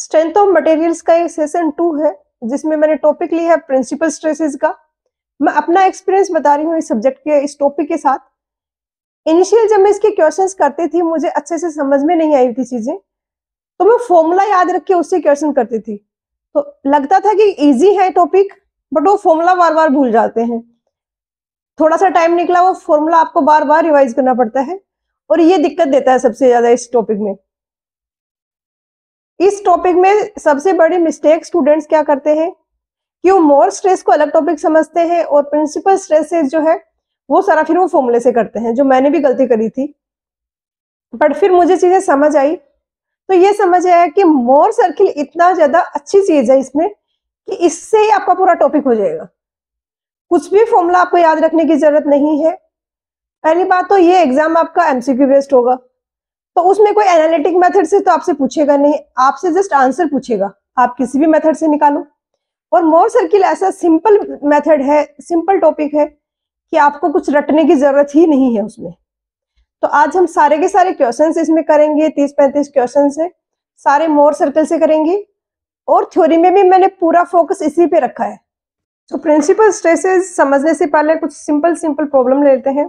strength of materials का एक session to है जिसमें मैंने टॉपिक लिया है प्रिंसिपल स्ट्रेसेस का मैं अपना एक्सपीरियंस बता रही हूँ इस सब्जेक्ट के इस टॉपिक के साथ इनिशियल जब मैं इसके क्वेश्चंस करती थी मुझे अच्छे से समझ में नहीं आई थी चीजें तो मैं फॉर्मूला याद रख के उससे क्वेश्चन करती थी तो लगता था कि ईजी है टॉपिक बट वो फॉर्मूला बार बार भूल जाते हैं थोड़ा सा टाइम निकला वो फॉर्मूला आपको बार बार रिवाइज करना पड़ता है और ये दिक्कत देता है सबसे ज्यादा इस टॉपिक में इस टॉपिक में सबसे बड़ी मिस्टेक स्टूडेंट्स क्या करते हैं कि वो मोर स्ट्रेस को अलग टॉपिक समझते हैं और प्रिंसिपल स्ट्रेसेस जो है वो सारा फिर वो फॉर्मूले से करते हैं जो मैंने भी गलती करी थी बट फिर मुझे चीजें समझ आई तो ये समझ आया कि मोर सर्किल इतना ज्यादा अच्छी चीज है इसमें कि इससे ही आपका पूरा टॉपिक हो जाएगा कुछ भी फॉर्मूला आपको याद रखने की जरूरत नहीं है पहली बात तो ये एग्जाम आपका एमसीक्यू बेस्ड होगा तो उसमें कोई एनालिटिक मेथड से तो आपसे पूछेगा नहीं आपसे जस्ट आंसर पूछेगा आप किसी भी मेथड से निकालो और मोर सर्किल ऐसा सिंपल मेथड है सिंपल टॉपिक है कि आपको कुछ रटने की जरूरत ही नहीं है उसमें तो आज हम सारे के सारे क्वेश्चन इसमें करेंगे तीस पैंतीस क्वेश्चन है सारे मोर सर्कल से करेंगे और थ्योरी में भी मैंने पूरा फोकस इसी पे रखा है तो प्रिंसिपल स्ट्रेसेस समझने से पहले कुछ सिंपल सिंपल प्रॉब्लम लेते हैं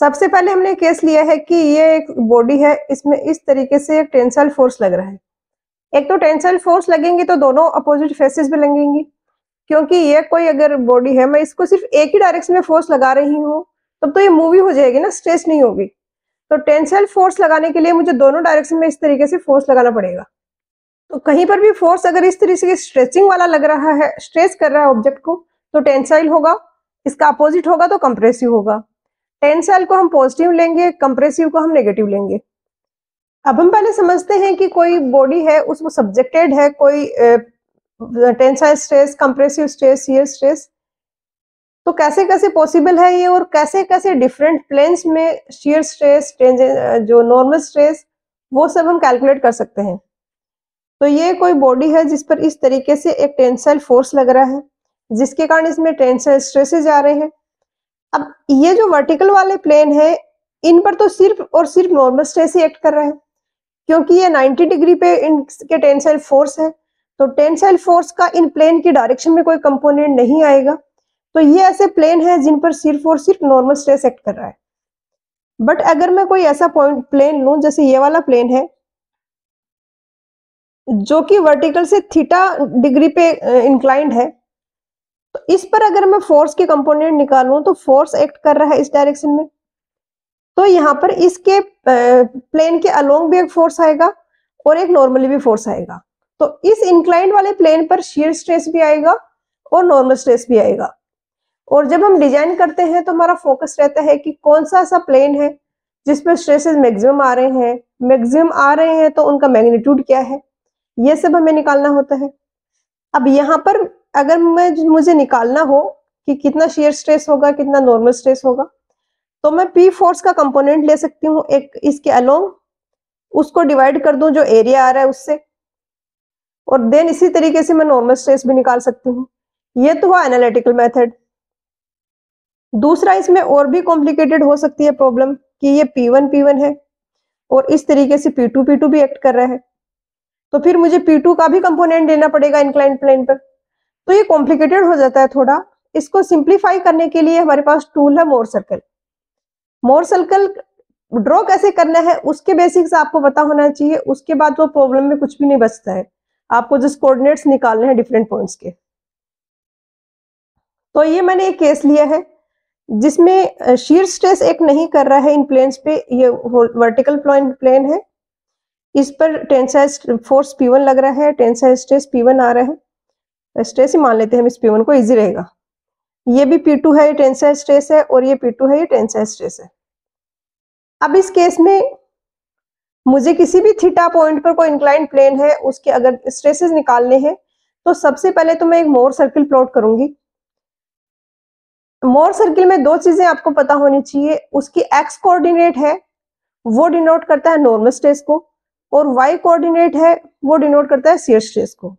सबसे पहले हमने केस लिया है कि ये एक बॉडी है इसमें इस तरीके से एक टेंसाइल फोर्स लग रहा है एक तो टेंसाइल फोर्स लगेंगे तो दोनों अपोजिट फेसेस भी लगेंगी क्योंकि ये कोई अगर बॉडी है मैं इसको सिर्फ एक ही डायरेक्शन में फोर्स लगा रही हूँ तब तो ये मूवी हो जाएगी ना स्ट्रेच नहीं होगी तो टेंसाइल फोर्स लगाने के लिए मुझे दोनों डायरेक्शन में इस तरीके से फोर्स लगाना पड़ेगा तो कहीं पर भी फोर्स अगर इस तरीके से स्ट्रेचिंग वाला लग रहा है स्ट्रेच कर रहा है ऑब्जेक्ट को तो टेंसाइल होगा इसका अपोजिट होगा तो कंप्रेसिव होगा टेंसाइल को हम पॉजिटिव लेंगे कंप्रेसिव को हम नेगेटिव लेंगे अब हम पहले समझते हैं कि कोई बॉडी है उसको सब्जेक्टेड है कोई tensile stress compressive stress shear stress तो कैसे कैसे पॉसिबल है ये और कैसे कैसे डिफरेंट प्लेन्स में शेयर स्ट्रेस जो नॉर्मल स्ट्रेस वो सब हम कैलकुलेट कर सकते हैं तो ये कोई बॉडी है जिस पर इस तरीके से एक टेंसाइल फोर्स लग रहा है जिसके कारण इसमें टेंसाइल स्ट्रेसेस आ रहे हैं अब ये जो वर्टिकल वाले प्लेन है इन पर तो सिर्फ और सिर्फ नॉर्मल स्ट्रेस ही एक्ट कर रहा है क्योंकि ये 90 डिग्री पे इनके टेंसाइल फोर्स है तो टेंसाइल फोर्स का इन प्लेन की डायरेक्शन में कोई कंपोनेंट नहीं आएगा तो ये ऐसे प्लेन है जिन पर सिर्फ और सिर्फ नॉर्मल स्ट्रेस एक्ट कर रहा है बट अगर मैं कोई ऐसा पॉइंट प्लेन लू जैसे ये वाला प्लेन है जो कि वर्टिकल से थीटा डिग्री पे इंक्लाइंड है तो इस पर अगर मैं फोर्स के कंपोनेंट निकालूं तो फोर्स एक्ट कर रहा है इस डायरेक्शन में तो यहाँ पर इसके प्लेन के अलोंग भी एक फोर्स आएगा और एक नॉर्मली भी फोर्स आएगा तो इस इंक्लाइंड वाले प्लेन पर शेयर स्ट्रेस भी आएगा और नॉर्मल स्ट्रेस भी आएगा और जब हम डिजाइन करते हैं तो हमारा फोकस रहता है कि कौन सा ऐसा प्लेन है जिसमें स्ट्रेसेस मैक्सिमम आ रहे हैं मैक्सिमम आ रहे हैं तो उनका मैग्नीट्यूड क्या है ये सब हमें निकालना होता है अब यहाँ पर अगर मैं मुझे निकालना हो कि कितना शेयर स्ट्रेस होगा कितना नॉर्मल स्ट्रेस होगा तो मैं पी फोर्स का कंपोनेंट ले सकती हूँ एक इसके अलोंग उसको डिवाइड कर दूं जो एरिया आ रहा है उससे और देन इसी तरीके से मैं नॉर्मल स्ट्रेस भी निकाल सकती हूँ ये तो हुआ एनालिटिकल मेथड दूसरा इसमें और भी कॉम्प्लिकेटेड हो सकती है प्रॉब्लम कि ये पी वन पी वन है और इस तरीके से पी टू पी टू भी एक्ट कर रहा है तो फिर मुझे पी टू का भी कंपोनेंट लेना पड़ेगा इंक्लाइन प्लेन पर तो ये कॉम्प्लिकेटेड हो जाता है थोड़ा इसको सिंप्लीफाई करने के लिए हमारे पास टूल है Mohr circle Mohr circle draw कैसे करना है उसके बेसिक्स आपको पता होना चाहिए उसके बाद वो प्रॉब्लम में कुछ भी नहीं बचता है आपको जस्ट कोऑर्डिनेट्स निकालने हैं डिफरेंट पॉइंट्स के तो ये मैंने एक केस लिया है जिसमें शीयर स्ट्रेस एक नहीं कर रहा है इन प्लेन्स पे ये वर्टिकल प्लेन प्लेन है इस पर टेंसाइल फोर्स पी लग रहा है टेंसाइल स्ट्रेस पी आ रहा है स्ट्रेस ही मान लेते हैं हम इस पी वन को इजी रहेगा ये भी पी टू है ये टेंसाइल स्ट्रेस है और ये पी टू है ये टेंसाइल स्ट्रेस है अब इस केस में मुझे किसी भी थीटा पॉइंट पर कोई इंक्लाइन प्लेन है उसके अगर स्ट्रेसेस निकालने हैं तो सबसे पहले तो मैं एक मोर सर्किल प्लॉट करूंगी मोर सर्किल में दो चीजें आपको पता होनी चाहिए उसकी एक्स कोऑर्डिनेट है वो डिनोट करता है नॉर्मल स्ट्रेस को और वाई कोऑर्डिनेट है वो डिनोट करता है सीयर स्ट्रेस को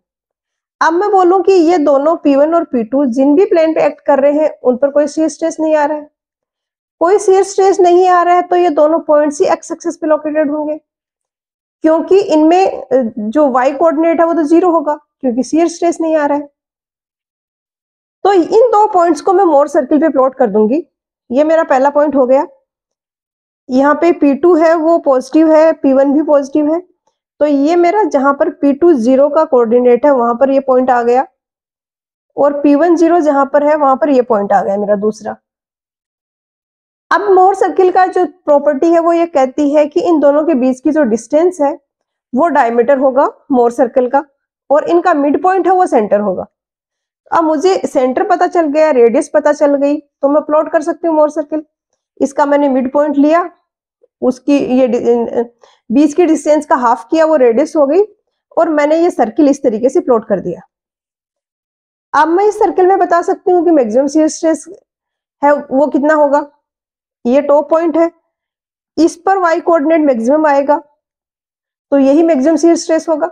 अब मैं बोलूं कि ये दोनों P1 और P2 जिन भी प्लेन पे एक्ट कर रहे हैं उन पर कोई सीयर स्ट्रेस नहीं आ रहा है कोई सीयर स्ट्रेस नहीं आ रहा है तो ये दोनों पॉइंट्स ही एक्स एक्सेस पे लोकेटेड होंगे क्योंकि इनमें जो वाई कोऑर्डिनेट है वो तो जीरो होगा क्योंकि सीयर स्ट्रेस नहीं आ रहा है तो इन दो पॉइंट्स को मैं मोर सर्किल पे प्लॉट कर दूंगी ये मेरा पहला पॉइंट हो गया यहाँ पे P2 है वो पॉजिटिव है P1 भी पॉजिटिव है तो ये मेरा जहां पर पी टू जीरो का कोऑर्डिनेट है वहां पर ये पॉइंट आ गया और पी वन जीरो जहां पर है वहां पर ये पॉइंट आ गया मेरा दूसरा अब मोर सर्किल का जो प्रॉपर्टी है वो ये कहती है कि इन दोनों के बीच की जो डिस्टेंस है वो डायमीटर होगा मोर सर्कल का और इनका मिड पॉइंट है वो सेंटर होगा अब मुझे सेंटर पता चल गया रेडियस पता चल गई तो मैं प्लॉट कर सकती हूँ मोर सर्किल इसका मैंने मिड पॉइंट लिया उसकी ये बीस की डिस्टेंस का हाफ किया वो रेडियस हो गई और मैंने ये सर्किल इस तरीके से प्लॉट कर दिया अब मैं इस सर्किल में बता सकती हूँ कि मैक्सिमम सीयर स्ट्रेस है वो कितना होगा ये टॉप पॉइंट है इस पर वाई कोऑर्डिनेट मैक्सिमम आएगा तो यही मैक्सिमम सीयर स्ट्रेस होगा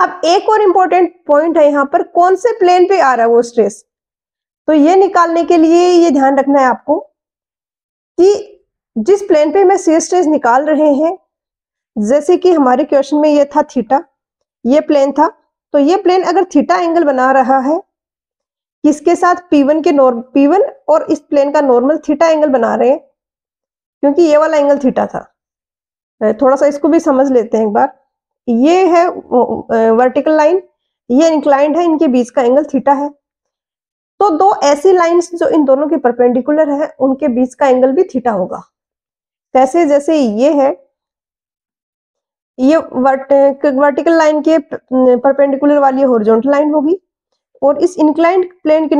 अब एक और इंपॉर्टेंट पॉइंट है यहां पर कौन से प्लेन पे आ रहा है वो स्ट्रेस तो ये निकालने के लिए ये ध्यान रखना है आपको कि जिस प्लेन पे हमें सी स्ट्रेस निकाल रहे हैं जैसे कि हमारे क्वेश्चन में ये था थीटा ये प्लेन था तो ये प्लेन अगर थीटा एंगल बना रहा है किसके साथ P1 के नॉर्म P1 और इस प्लेन का नॉर्मल थीटा एंगल बना रहे हैं क्योंकि ये वाला एंगल थीटा था थोड़ा सा इसको भी समझ लेते हैं एक बार ये है वर्टिकल लाइन ये इंक्लाइंड है इनके बीच का एंगल थीटा है तो दो ऐसी लाइंस जो इन दोनों के परपेंडिकुलर है उनके बीच का एंगल भी थीटा होगा कैसे जैसे ये है ये वर्टिकल लाइन के परपेंडिकुलर वाली हॉरिजॉन्टल लाइन होगी और इस इंक्लाइंड प्लेन के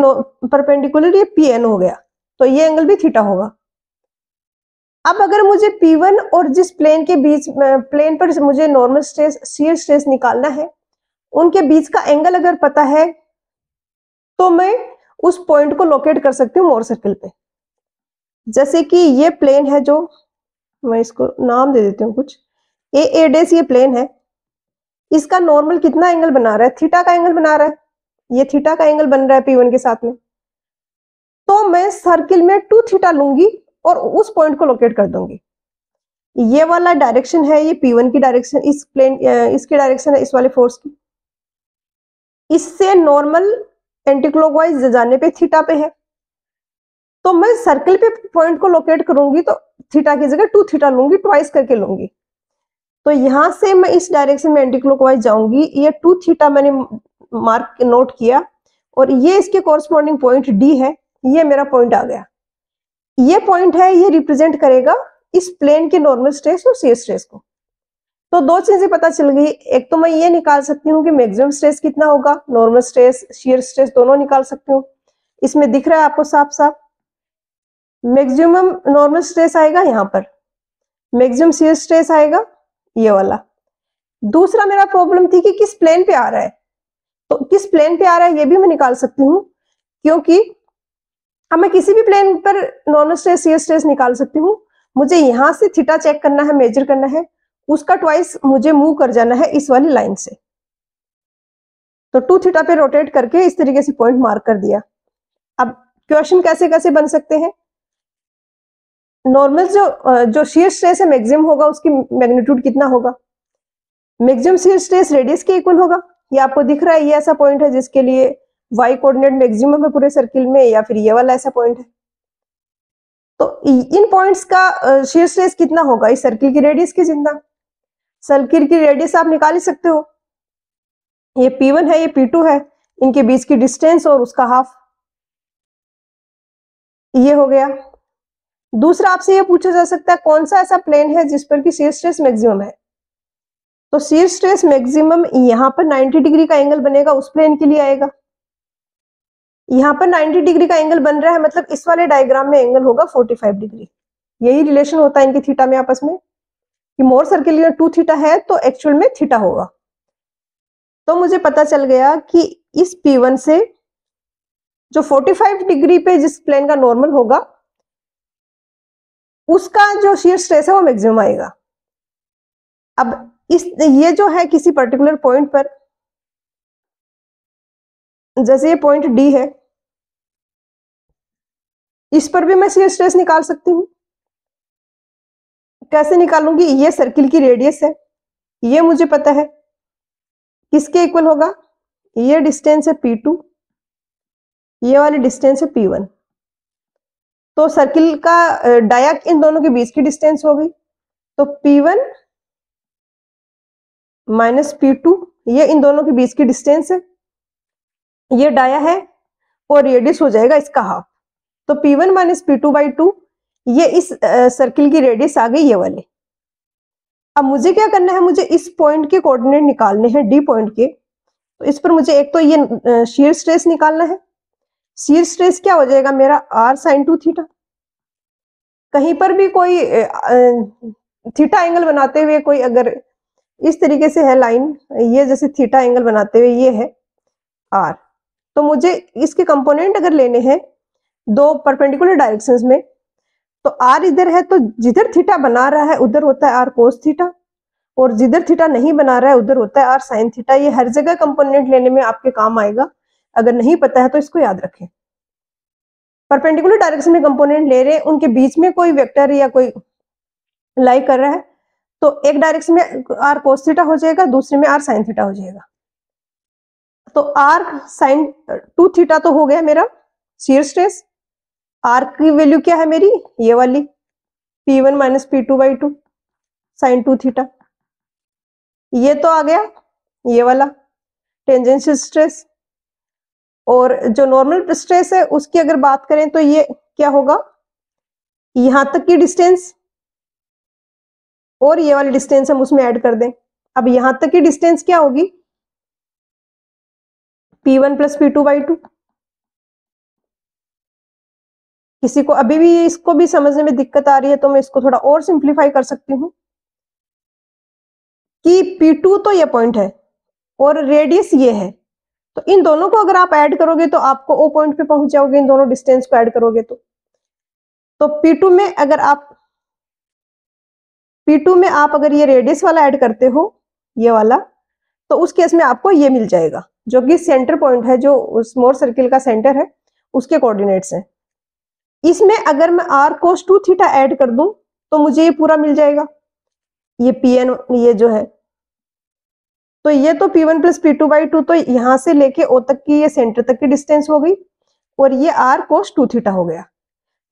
परपेंडिकुलर ये पी एन हो गया तो ये एंगल भी थीटा होगा अब अगर मुझे P1 और जिस प्लेन के बीच प्लेन पर मुझे नॉर्मल स्ट्रेस सीयर स्ट्रेस निकालना है उनके बीच का एंगल अगर पता है तो मैं उस पॉइंट को लोकेट कर सकती हूँ मोर सर्कल पे जैसे कि ये प्लेन है जो मैं इसको नाम दे देती हूँ कुछ ए ए डेस ये प्लेन है इसका नॉर्मल कितना एंगल बना रहा है थीटा का एंगल बना रहा है ये थीटा का एंगल बन रहा है पी वन के साथ में तो मैं सर्किल में टू थीटा लूंगी और उस पॉइंट को लोकेट कर दूंगी ये वाला डायरेक्शन है ये पी वन की डायरेक्शन इस प्लेन इसकी डायरेक्शन है इस वाले फोर्स की इससे नॉर्मल एंटी जाने पे थीटा पे है तो मैं सर्कल पे पॉइंट को लोकेट करूंगी तो थीटा की जगह टू थीटा लूंगी ट्वाइस करके लूंगी तो यहां से मैं इस डायरेक्शन में एंटी क्लॉकवाइज जाऊंगी ये टू थीटा मैंने मार्क नोट किया और ये इसके कोरस्पॉन्डिंग पॉइंट डी है ये मेरा पॉइंट आ गया ये पॉइंट है ये रिप्रेजेंट करेगा इस प्लेन के नॉर्मल स्ट्रेस और सी स्ट्रेस को तो दो चीजें पता चल गई एक तो मैं ये निकाल सकती हूँ कि मैक्सिमम स्ट्रेस कितना होगा नॉर्मल स्ट्रेस शेयर स्ट्रेस दोनों निकाल सकती हूँ इसमें दिख रहा है आपको साफ साफ मैक्सिमम नॉर्मल स्ट्रेस आएगा यहाँ पर मैक्सिमम सीयर स्ट्रेस आएगा ये वाला दूसरा मेरा प्रॉब्लम थी कि किस प्लेन पे आ रहा है तो किस प्लेन पे आ रहा है ये भी मैं निकाल सकती हूँ क्योंकि अब मैं किसी भी प्लेन पर नॉर्मल स्ट्रेस सीयर स्ट्रेस निकाल सकती हूँ मुझे यहां से थीटा चेक करना है मेजर करना है उसका ट्वाइस मुझे मूव कर जाना है इस वाली लाइन से तो टू थीटा पे रोटेट करके इस तरीके से पॉइंट मार्क कर दिया अब क्वेश्चन कैसे कैसे बन सकते हैं नॉर्मल जो जो शीयर स्ट्रेस है मैक्सिमम होगा उसकी मैग्नीट्यूड कितना होगा मैक्सिमम शीयर स्ट्रेस रेडियस के इक्वल होगा ये आपको दिख रहा है ये ऐसा पॉइंट है जिसके लिए वाई कोऑर्डिनेट मैक्सिमम है पूरे सर्किल में या फिर ये वाला ऐसा पॉइंट है तो इन पॉइंट्स का शीयर स्ट्रेस कितना होगा इस सर्किल की रेडियस की जिंदा सर्किल की रेडियस आप निकाल ही सकते हो ये P1 है ये P2 है इनके बीच की डिस्टेंस और उसका हाफ ये हो गया दूसरा आपसे यह पूछा जा सकता है कौन सा ऐसा प्लेन है जिस पर कि सीयर स्ट्रेस मैक्सिमम है तो सीयर स्ट्रेस मैक्सिमम यहां पर 90 डिग्री का एंगल बनेगा उस प्लेन के लिए आएगा यहाँ पर 90 डिग्री का एंगल बन रहा है मतलब इस वाले डायग्राम में एंगल होगा 45 डिग्री यही रिलेशन होता है इनके थीटा में आपस में कि मोर सर्किल में टू थीटा है तो एक्चुअल में थीटा होगा तो मुझे पता चल गया कि इस P1 से जो 45 डिग्री पे जिस प्लेन का नॉर्मल होगा उसका जो shear स्ट्रेस है वो मैक्सिमम आएगा अब इस ये जो है किसी पर्टिकुलर पॉइंट पर जैसे ये पॉइंट डी है इस पर भी मैं सीयर स्ट्रेस निकाल सकती हूं कैसे निकालूंगी ये सर्किल की रेडियस है ये मुझे पता है किसके इक्वल होगा ये डिस्टेंस है पी टू ये वाली डिस्टेंस है पी वन तो सर्किल का डायक इन दोनों के बीच की डिस्टेंस होगी तो P1 वन माइनस पी ये इन दोनों के बीच की डिस्टेंस है ये डाया है और रेडियस हो जाएगा इसका हाफ तो P1 one minus P two by two ये इस सर्किल की रेडियस आ गई ये वाली अब मुझे क्या करना है मुझे इस पॉइंट के कोऑर्डिनेट निकालने हैं डी पॉइंट के तो इस पर मुझे एक तो ये शीयर स्ट्रेस निकालना है सीर स्ट्रेस क्या हो जाएगा मेरा आर साइन टू थीटा कहीं पर भी कोई थीटा एंगल बनाते हुए कोई अगर इस तरीके से है लाइन ये जैसे थीटा एंगल बनाते हुए ये है आर तो मुझे इसके कंपोनेंट अगर लेने हैं दो परपेंडिकुलर डायरेक्शंस में तो आर इधर है तो जिधर थीटा बना रहा है उधर होता है आर कोस थीटा और जिधर थीटा नहीं बना रहा है उधर होता है आर साइन थीटा ये हर जगह कंपोनेंट लेने में आपके काम आएगा अगर नहीं पता है तो इसको याद रखें परपेंडिकुलर डायरेक्शन में कंपोनेंट ले रहे उनके बीच में कोई वेक्टर या कोई लाइक कर रहा है तो एक डायरेक्शन में आर कोस थीटा हो जाएगा दूसरे में आर साइन थीटा हो जाएगा तो आर साइन टू थीटा तो हो गया मेरा सीयर स्ट्रेस आर की वैल्यू क्या है मेरी ये वाली P one minus P two by two sine two theta ये तो आ गया ये वाला टेंजेंशियल स्ट्रेस और जो नॉर्मल स्ट्रेस है उसकी अगर बात करें तो ये क्या होगा यहां तक की डिस्टेंस और ये वाली डिस्टेंस हम उसमें ऐड कर दें अब यहां तक की डिस्टेंस क्या होगी P one plus P two by two किसी को अभी भी इसको भी समझने में दिक्कत आ रही है तो मैं इसको थोड़ा और सिंप्लीफाई कर सकती हूं कि P2 तो ये पॉइंट है और रेडियस ये है तो इन दोनों को अगर आप ऐड करोगे तो आपको ओ पॉइंट पे पहुंच जाओगे इन दोनों डिस्टेंस को ऐड करोगे तो तो P2 में अगर आप P2 में आप अगर ये रेडियस वाला ऐड करते हो ये वाला तो उस केस में आपको ये मिल जाएगा जो कि सेंटर पॉइंट है जो उस मोर सर्किल का सेंटर है उसके कोऑर्डिनेट्स हैं इसमें अगर मैं R cos two theta add कर दूं तो मुझे ये पूरा मिल जाएगा ये पी एन ये जो है तो ये तो P one plus P two by two तो यहाँ से लेके ओ तक की ये सेंटर तक की डिस्टेंस हो गई और ये आर कोस टू थीटा हो गया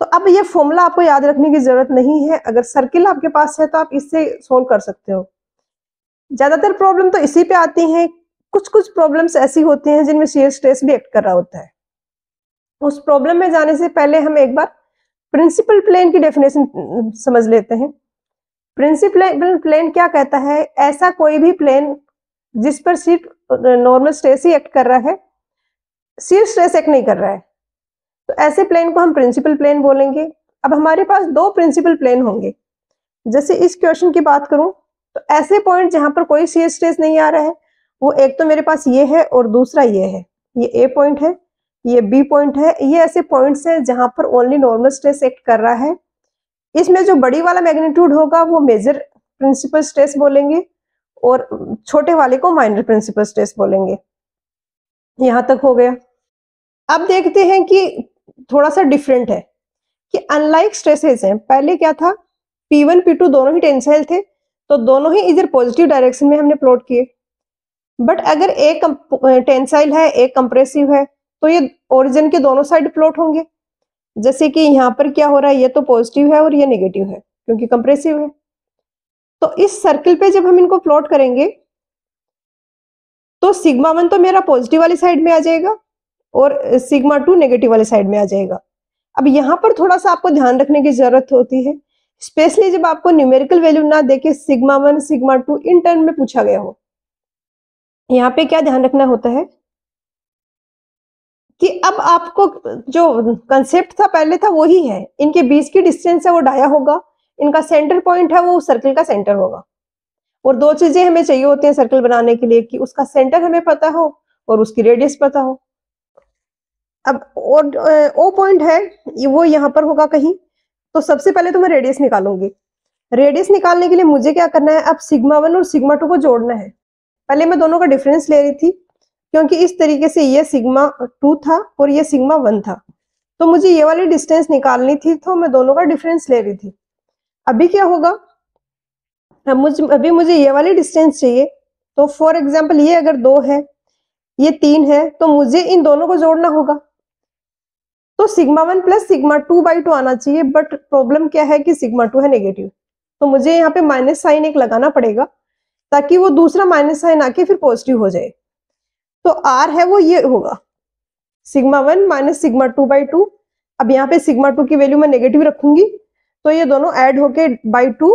तो अब ये फॉर्मूला आपको याद रखने की जरूरत नहीं है अगर सर्किल आपके पास है तो आप इससे सोल्व कर सकते हो ज्यादातर प्रॉब्लम तो इसी पे आती हैं कुछ कुछ प्रॉब्लम्स ऐसी होती हैं जिनमें शेयर स्ट्रेस भी एक्ट कर रहा होता है उस प्रॉब्लम में जाने से पहले हम एक बार प्रिंसिपल प्लेन की डेफिनेशन समझ लेते हैं प्रिंसिपल प्लेन क्या कहता है ऐसा कोई भी प्लेन जिस पर सिर्फ नॉर्मल स्ट्रेस ही एक्ट कर रहा है सिर्फ स्ट्रेस एक्ट नहीं कर रहा है तो ऐसे प्लेन को हम प्रिंसिपल प्लेन बोलेंगे अब हमारे पास दो प्रिंसिपल प्लेन होंगे जैसे इस क्वेश्चन की बात करूं तो ऐसे पॉइंट जहां पर कोई सीएस स्ट्रेस नहीं आ रहा है वो एक तो मेरे पास ये है और दूसरा ये है ये ए पॉइंट है ये बी पॉइंट है ये ऐसे पॉइंट्स हैं जहां पर ओनली नॉर्मल स्ट्रेस एक्ट कर रहा है इसमें जो बड़ी वाला मैग्नीट्यूड होगा वो मेजर प्रिंसिपल स्ट्रेस बोलेंगे और छोटे वाले को माइनर प्रिंसिपल स्ट्रेस बोलेंगे यहां तक हो गया अब देखते हैं कि थोड़ा सा डिफरेंट है कि अनलाइक स्ट्रेसेस हैं पहले क्या था P1 P2 दोनों ही टेंसाइल थे तो दोनों ही इधर पॉजिटिव डायरेक्शन में हमने प्लॉट किए बट अगर एक टेंसाइल है एक कंप्रेसिव है तो ये ओरिजिन के दोनों साइड प्लॉट होंगे जैसे कि यहाँ पर क्या हो रहा है ये तो पॉजिटिव है और ये नेगेटिव है क्योंकि कंप्रेसिव है तो इस सर्किल पे जब हम इनको प्लॉट करेंगे तो सिग्मा वन तो मेरा पॉजिटिव वाली साइड में आ जाएगा और सिग्मा टू नेगेटिव वाली साइड में आ जाएगा अब यहाँ पर थोड़ा सा आपको ध्यान रखने की जरूरत होती है स्पेशली जब आपको न्यूमेरिकल वैल्यू ना देके sigma one sigma two in term में पूछा गया हो यहाँ पे क्या ध्यान रखना होता है कि अब आपको जो कंसेप्ट था पहले था वही है इनके बीच की डिस्टेंस है वो डाया होगा इनका सेंटर पॉइंट है वो सर्कल का सेंटर होगा और दो चीजें हमें चाहिए होती हैं सर्कल बनाने के लिए कि उसका सेंटर हमें पता हो और उसकी रेडियस पता हो अब और ओ पॉइंट है वो यहाँ पर होगा कहीं तो सबसे पहले तो मैं रेडियस निकालूंगी रेडियस निकालने के लिए मुझे क्या करना है अब सिग्मा वन और सिग्मा टू को जोड़ना है पहले मैं दोनों का डिफरेंस ले रही थी क्योंकि इस तरीके से ये सिग्मा टू था और ये सिग्मा वन था तो मुझे ये वाली डिस्टेंस निकालनी थी तो मैं दोनों का डिफरेंस ले रही थी अभी क्या होगा अब मुझ अभी मुझे ये वाली डिस्टेंस चाहिए तो फॉर एग्जाम्पल ये अगर दो है ये तीन है तो मुझे इन दोनों को जोड़ना होगा तो sigma one plus sigma two by two आना चाहिए बट प्रॉब्लम क्या है कि सिग्मा टू है नेगेटिव तो मुझे यहाँ पे माइनस साइन एक लगाना पड़ेगा ताकि वो दूसरा माइनस साइन आके फिर पॉजिटिव हो जाए तो आर है वो ये होगा sigma one minus sigma two by two अब यहाँ पे सिग्मा टू की वैल्यू मैं नेगेटिव रखूंगी तो ये दोनों ऐड होके बाई टू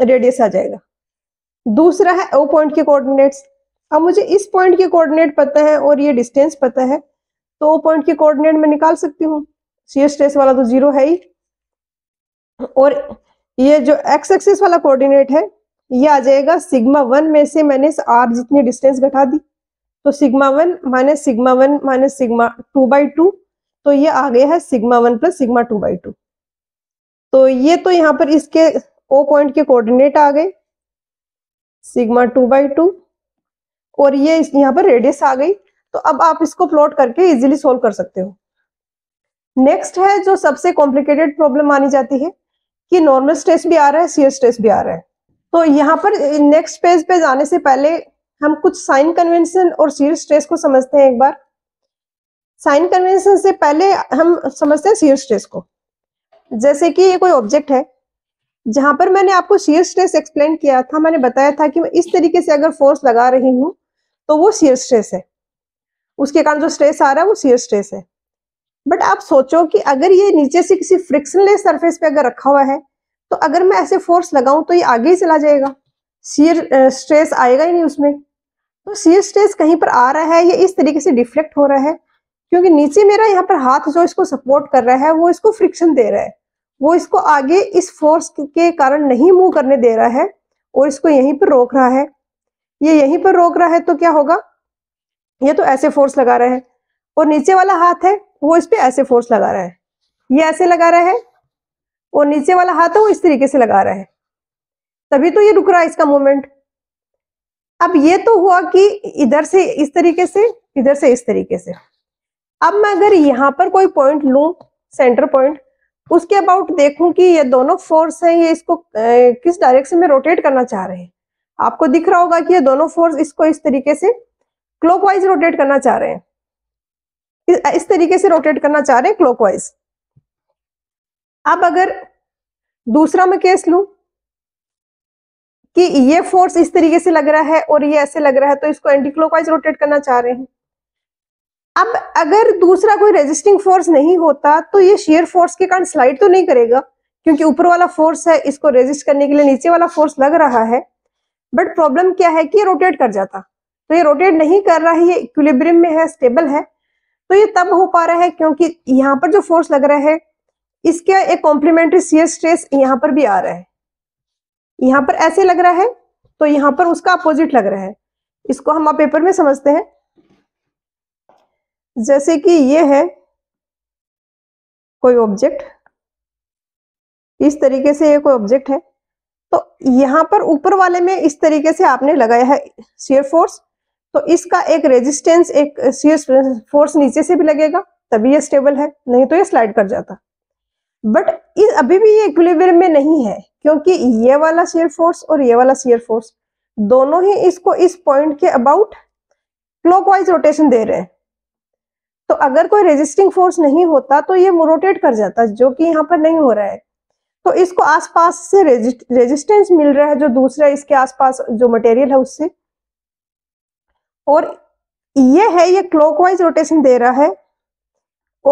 रेडियस आ जाएगा दूसरा है ओ पॉइंट के कोऑर्डिनेट्स अब मुझे इस पॉइंट के कोऑर्डिनेट पता है और ये डिस्टेंस पता है तो ओ पॉइंट के कोऑर्डिनेट मैं निकाल सकती हूँ सी स्ट्रेस वाला तो जीरो है ही और ये जो एक्स एक्सिस वाला कोऑर्डिनेट है ये आ जाएगा सिग्मा वन में से मैंने आर जितनी डिस्टेंस घटा दी तो sigma one minus sigma one minus sigma two by two तो ये आ गया है sigma one plus sigma two by two तो ये तो यहाँ पर इसके ओ पॉइंट के कोऑर्डिनेट आ गए सिग्मा टू बाई टू और ये यहाँ पर रेडियस आ गई तो अब आप इसको प्लॉट करके इजीली सॉल्व कर सकते हो नेक्स्ट है जो सबसे कॉम्प्लिकेटेड प्रॉब्लम मानी जाती है कि नॉर्मल स्ट्रेस भी आ रहा है सीयर स्ट्रेस भी आ रहा है तो यहाँ पर नेक्स्ट पेज पे जाने से पहले हम कुछ साइन कन्वेंशन और सीयर स्ट्रेस को समझते हैं एक बार साइन कन्वेंशन से पहले हम समझते हैं सीयर स्ट्रेस को जैसे कि ये कोई ऑब्जेक्ट है जहां पर मैंने आपको शीयर स्ट्रेस एक्सप्लेन किया था मैंने बताया था कि मैं इस तरीके से अगर फोर्स लगा रही हूँ तो वो शीयर स्ट्रेस है उसके कारण जो स्ट्रेस आ रहा है वो शीयर स्ट्रेस है बट आप सोचो कि अगर ये नीचे से किसी फ्रिक्शनलेस सरफेस पे अगर रखा हुआ है तो अगर मैं ऐसे फोर्स लगाऊं तो ये आगे ही चला जाएगा सीयर स्ट्रेस आएगा ही नहीं उसमें तो सीयर स्ट्रेस कहीं पर आ रहा है ये इस तरीके से डिफ्लेक्ट हो रहा है क्योंकि नीचे मेरा यहाँ पर हाथ जो इसको सपोर्ट कर रहा है वो इसको फ्रिक्शन दे रहा है वो इसको आगे इस फोर्स के कारण नहीं मूव करने दे रहा है और इसको यहीं पर रोक रहा है ये यहीं पर रोक रहा है तो क्या होगा ये तो ऐसे फोर्स लगा रहा है और नीचे वाला हाथ है वो इस पर ऐसे फोर्स लगा रहा है ये ऐसे लगा रहा है और नीचे वाला हाथ है वो इस तरीके से लगा रहा है तभी तो ये रुक रहा है इसका मूवमेंट अब ये तो हुआ कि इधर से इस तरीके से इधर से इस तरीके से अब मैं अगर यहां पर कोई पॉइंट लू सेंटर पॉइंट उसके अबाउट देखूं कि ये दोनों फोर्स हैं ये इसको ए, किस डायरेक्शन में रोटेट करना चाह रहे हैं आपको दिख रहा होगा कि ये दोनों फोर्स इसको इस तरीके से क्लॉकवाइज रोटेट करना चाह रहे हैं इस, इस तरीके से रोटेट करना चाह रहे हैं क्लॉकवाइज अब अगर दूसरा मैं केस लू कि ये फोर्स इस तरीके से लग रहा है और ये ऐसे लग रहा है तो इसको एंटी क्लॉकवाइज रोटेट करना चाह रहे हैं अब अगर दूसरा कोई रेजिस्टिंग फोर्स नहीं होता तो ये शेयर फोर्स के कारण स्लाइड तो नहीं करेगा क्योंकि ऊपर वाला फोर्स है इसको रेजिस्ट करने के लिए नीचे वाला फोर्स लग रहा है बट प्रॉब्लम क्या है कि ये रोटेट कर जाता तो ये रोटेट नहीं कर रहा है ये इक्विलिब्रियम में है स्टेबल है तो ये तब हो पा रहा है क्योंकि यहाँ पर जो फोर्स लग रहा है इसके एक कॉम्प्लीमेंट्री सीयर स्ट्रेस यहाँ पर भी आ रहा है यहाँ पर ऐसे लग रहा है तो यहाँ पर उसका अपोजिट लग रहा है इसको हम आप पेपर में समझते हैं जैसे कि ये है कोई ऑब्जेक्ट इस तरीके से ये कोई ऑब्जेक्ट है तो यहां पर ऊपर वाले में इस तरीके से आपने लगाया है शेयर फोर्स तो इसका एक रेजिस्टेंस एक शेयर फोर्स नीचे से भी लगेगा तभी ये स्टेबल है नहीं तो ये स्लाइड कर जाता बट अभी भी ये इक्विलिब्रियम में नहीं है क्योंकि ये वाला शेयर फोर्स और ये वाला शेयर फोर्स दोनों ही इसको इस पॉइंट के अबाउट क्लॉकवाइज रोटेशन दे रहे हैं तो अगर कोई रेजिस्टिंग फोर्स नहीं होता तो ये रोटेट कर जाता जो कि यहाँ पर नहीं हो रहा है तो इसको आसपास से रेजिस्टेंस मिल रहा है जो दूसरा इसके आसपास जो मटेरियल है उससे और ये है ये क्लॉकवाइज रोटेशन दे रहा है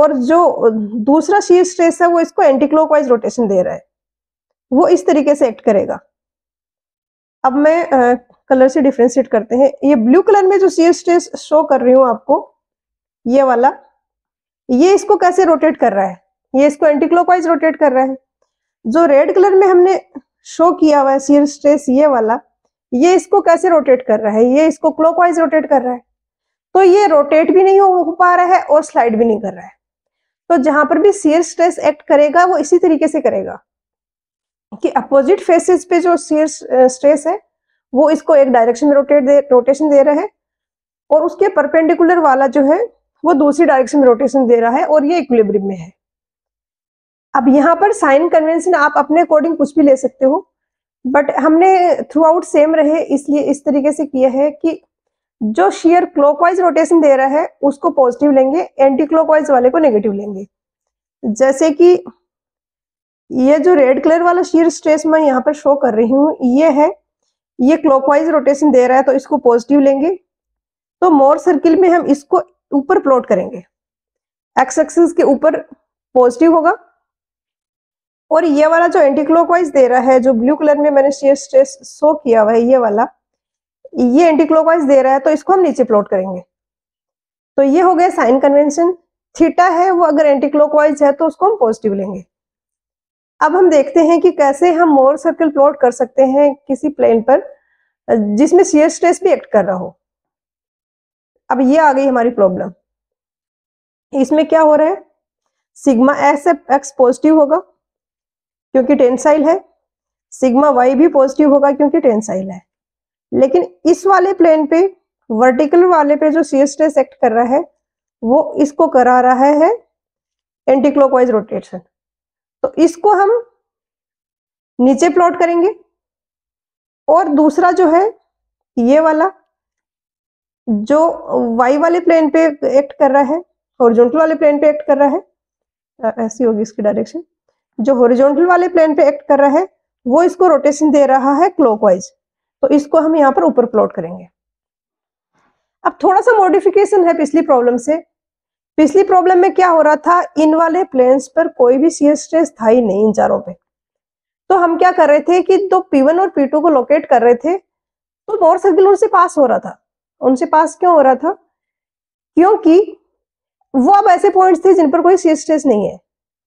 और जो दूसरा शीर स्ट्रेस है वो इसको एंटी क्लॉकवाइज रोटेशन दे रहा है वो इस तरीके से एक्ट करेगा अब मैं आ, कलर से डिफ्रेंशिएट करते हैं ये ब्लू कलर में जो शीर स्ट्रेस शो कर रही हूँ आपको ये वाला ये इसको कैसे रोटेट कर रहा है ये इसको एंटीक्लोकवाइज रोटेट कर रहा है जो रेड कलर में हमने शो किया हुआ है सीर स्ट्रेस ये वाला ये इसको कैसे रोटेट कर रहा है ये इसको क्लॉकवाइज रोटेट कर रहा है तो ये रोटेट भी नहीं हो पा रहा है और स्लाइड भी नहीं कर रहा है तो जहां पर भी सीयर स्ट्रेस एक्ट करेगा वो इसी तरीके से करेगा कि अपोजिट फेसेस पे जो सीयर स्ट्रेस है वो इसको एक डायरेक्शन में रोटेट दे रोटेशन दे रहा है और उसके परपेंडिकुलर वाला जो है वो दूसरी डायरेक्शन में रोटेशन दे रहा है और ये इक्विलिब्रियम में है अब यहाँ पर साइन कन्वेंशन आप अपने अकॉर्डिंग कुछ भी ले सकते हो बट हमने थ्रू आउट सेम रहे इसलिए इस तरीके से किया है कि जो शेयर क्लॉकवाइज रोटेशन दे रहा है उसको पॉजिटिव लेंगे एंटी क्लॉकवाइज वाले को नेगेटिव लेंगे जैसे कि ये जो रेड कलर वाला शेयर स्ट्रेस मैं यहाँ पर शो कर रही हूँ ये है ये क्लॉकवाइज रोटेशन दे रहा है तो इसको पॉजिटिव लेंगे तो मोर सर्किल में हम इसको ऊपर प्लॉट करेंगे एक्स एक्सिस के ऊपर पॉजिटिव होगा और ये वाला जो एंटी क्लॉकवाइज दे रहा है जो ब्लू कलर में मैंने शेयर स्ट्रेस शो किया हुआ है ये वाला ये एंटी क्लॉकवाइज दे रहा है तो इसको हम नीचे प्लॉट करेंगे तो ये हो गया साइन कन्वेंशन थीटा है वो अगर एंटी क्लॉकवाइज है तो उसको हम पॉजिटिव लेंगे अब हम देखते हैं कि कैसे हम मोर सर्कल प्लॉट कर सकते हैं किसी प्लेन पर जिसमें शेयर स्ट्रेस भी एक्ट कर रहा हो अब ये आ गई हमारी प्रॉब्लम इसमें क्या हो रहा है सिग्मा एस एक्स पॉजिटिव होगा क्योंकि टेंसाइल है सिग्मा वाई भी पॉजिटिव होगा क्योंकि टेंसाइल है लेकिन इस वाले प्लेन पे वर्टिकल वाले पे जो सी एस एक्ट कर रहा है वो इसको करा रहा है एंटी रोटेशन तो इसको हम नीचे प्लॉट करेंगे और दूसरा जो है ये वाला जो वाई वाले प्लेन पे एक्ट कर रहा है हॉरिजॉन्टल वाले प्लेन पे एक्ट कर रहा है ऐसी होगी इसकी डायरेक्शन जो हॉरिजॉन्टल वाले प्लेन पे एक्ट कर रहा है वो इसको रोटेशन दे रहा है क्लॉकवाइज तो इसको हम यहाँ पर ऊपर प्लॉट करेंगे अब थोड़ा सा मॉडिफिकेशन है पिछली प्रॉब्लम से पिछली प्रॉब्लम में क्या हो रहा था इन वाले प्लेन पर कोई भी सीएस स्ट्रेस था ही नहीं इन चारों पे तो हम क्या कर रहे थे कि दो P1 और P2 को लोकेट कर रहे थे तो बोर सर्कुलर से पास हो रहा था उनसे पास क्यों हो रहा था क्योंकि वो अब ऐसे पॉइंट्स थे जिन पर कोई सी नहीं है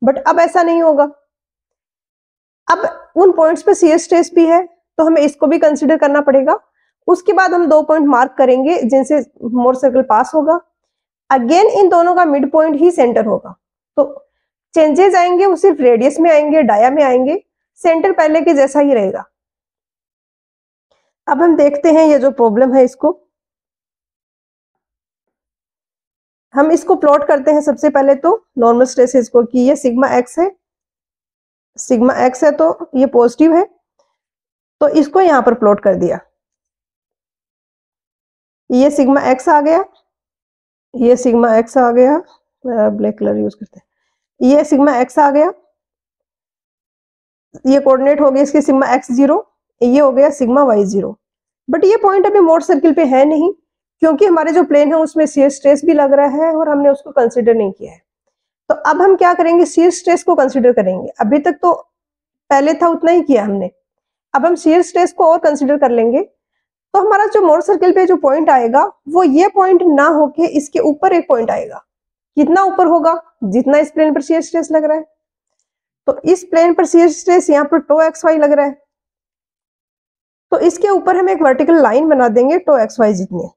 बट अब ऐसा नहीं होगा अब उन पॉइंट्स पर सी भी है तो हमें इसको भी कंसिडर करना पड़ेगा उसके बाद हम दो पॉइंट मार्क करेंगे जिनसे मोर सर्कल पास होगा अगेन इन दोनों का मिड पॉइंट ही सेंटर होगा तो चेंजेस आएंगे वो सिर्फ रेडियस में आएंगे डाया में आएंगे सेंटर पहले के जैसा ही रहेगा अब हम देखते हैं ये जो प्रॉब्लम है इसको हम इसको प्लॉट करते हैं सबसे पहले तो नॉर्मल स्ट्रेसेस को कि ये सिग्मा एक्स है सिग्मा एक्स है तो ये पॉजिटिव है तो इसको यहां पर प्लॉट कर दिया ये सिग्मा एक्स आ गया ये सिग्मा एक्स आ गया ब्लैक कलर यूज करते हैं ये सिग्मा एक्स आ गया ये कोऑर्डिनेट हो गया इसके सिग्मा एक्स जीरो ये हो गया सिग्मा वाई जीरो बट ये पॉइंट अभी मोट सर्किल पे है नहीं क्योंकि हमारे जो प्लेन है उसमें सीयर स्ट्रेस भी लग रहा है और हमने उसको कंसिडर नहीं किया है तो अब हम क्या करेंगे सीयर स्ट्रेस को कंसिडर करेंगे अभी तक तो पहले था उतना ही किया हमने अब हम सीयर स्ट्रेस को और कंसिडर कर लेंगे तो हमारा जो मोर सर्किल पे जो पॉइंट आएगा वो ये पॉइंट ना होके इसके ऊपर एक पॉइंट आएगा कितना ऊपर होगा जितना इस प्लेन पर सीयर स्ट्रेस लग रहा है तो इस प्लेन पर सीयर स्ट्रेस यहाँ पर टो एक्स वाई लग रहा है तो इसके ऊपर हम एक वर्टिकल लाइन बना देंगे टो एक्स वाई जितनी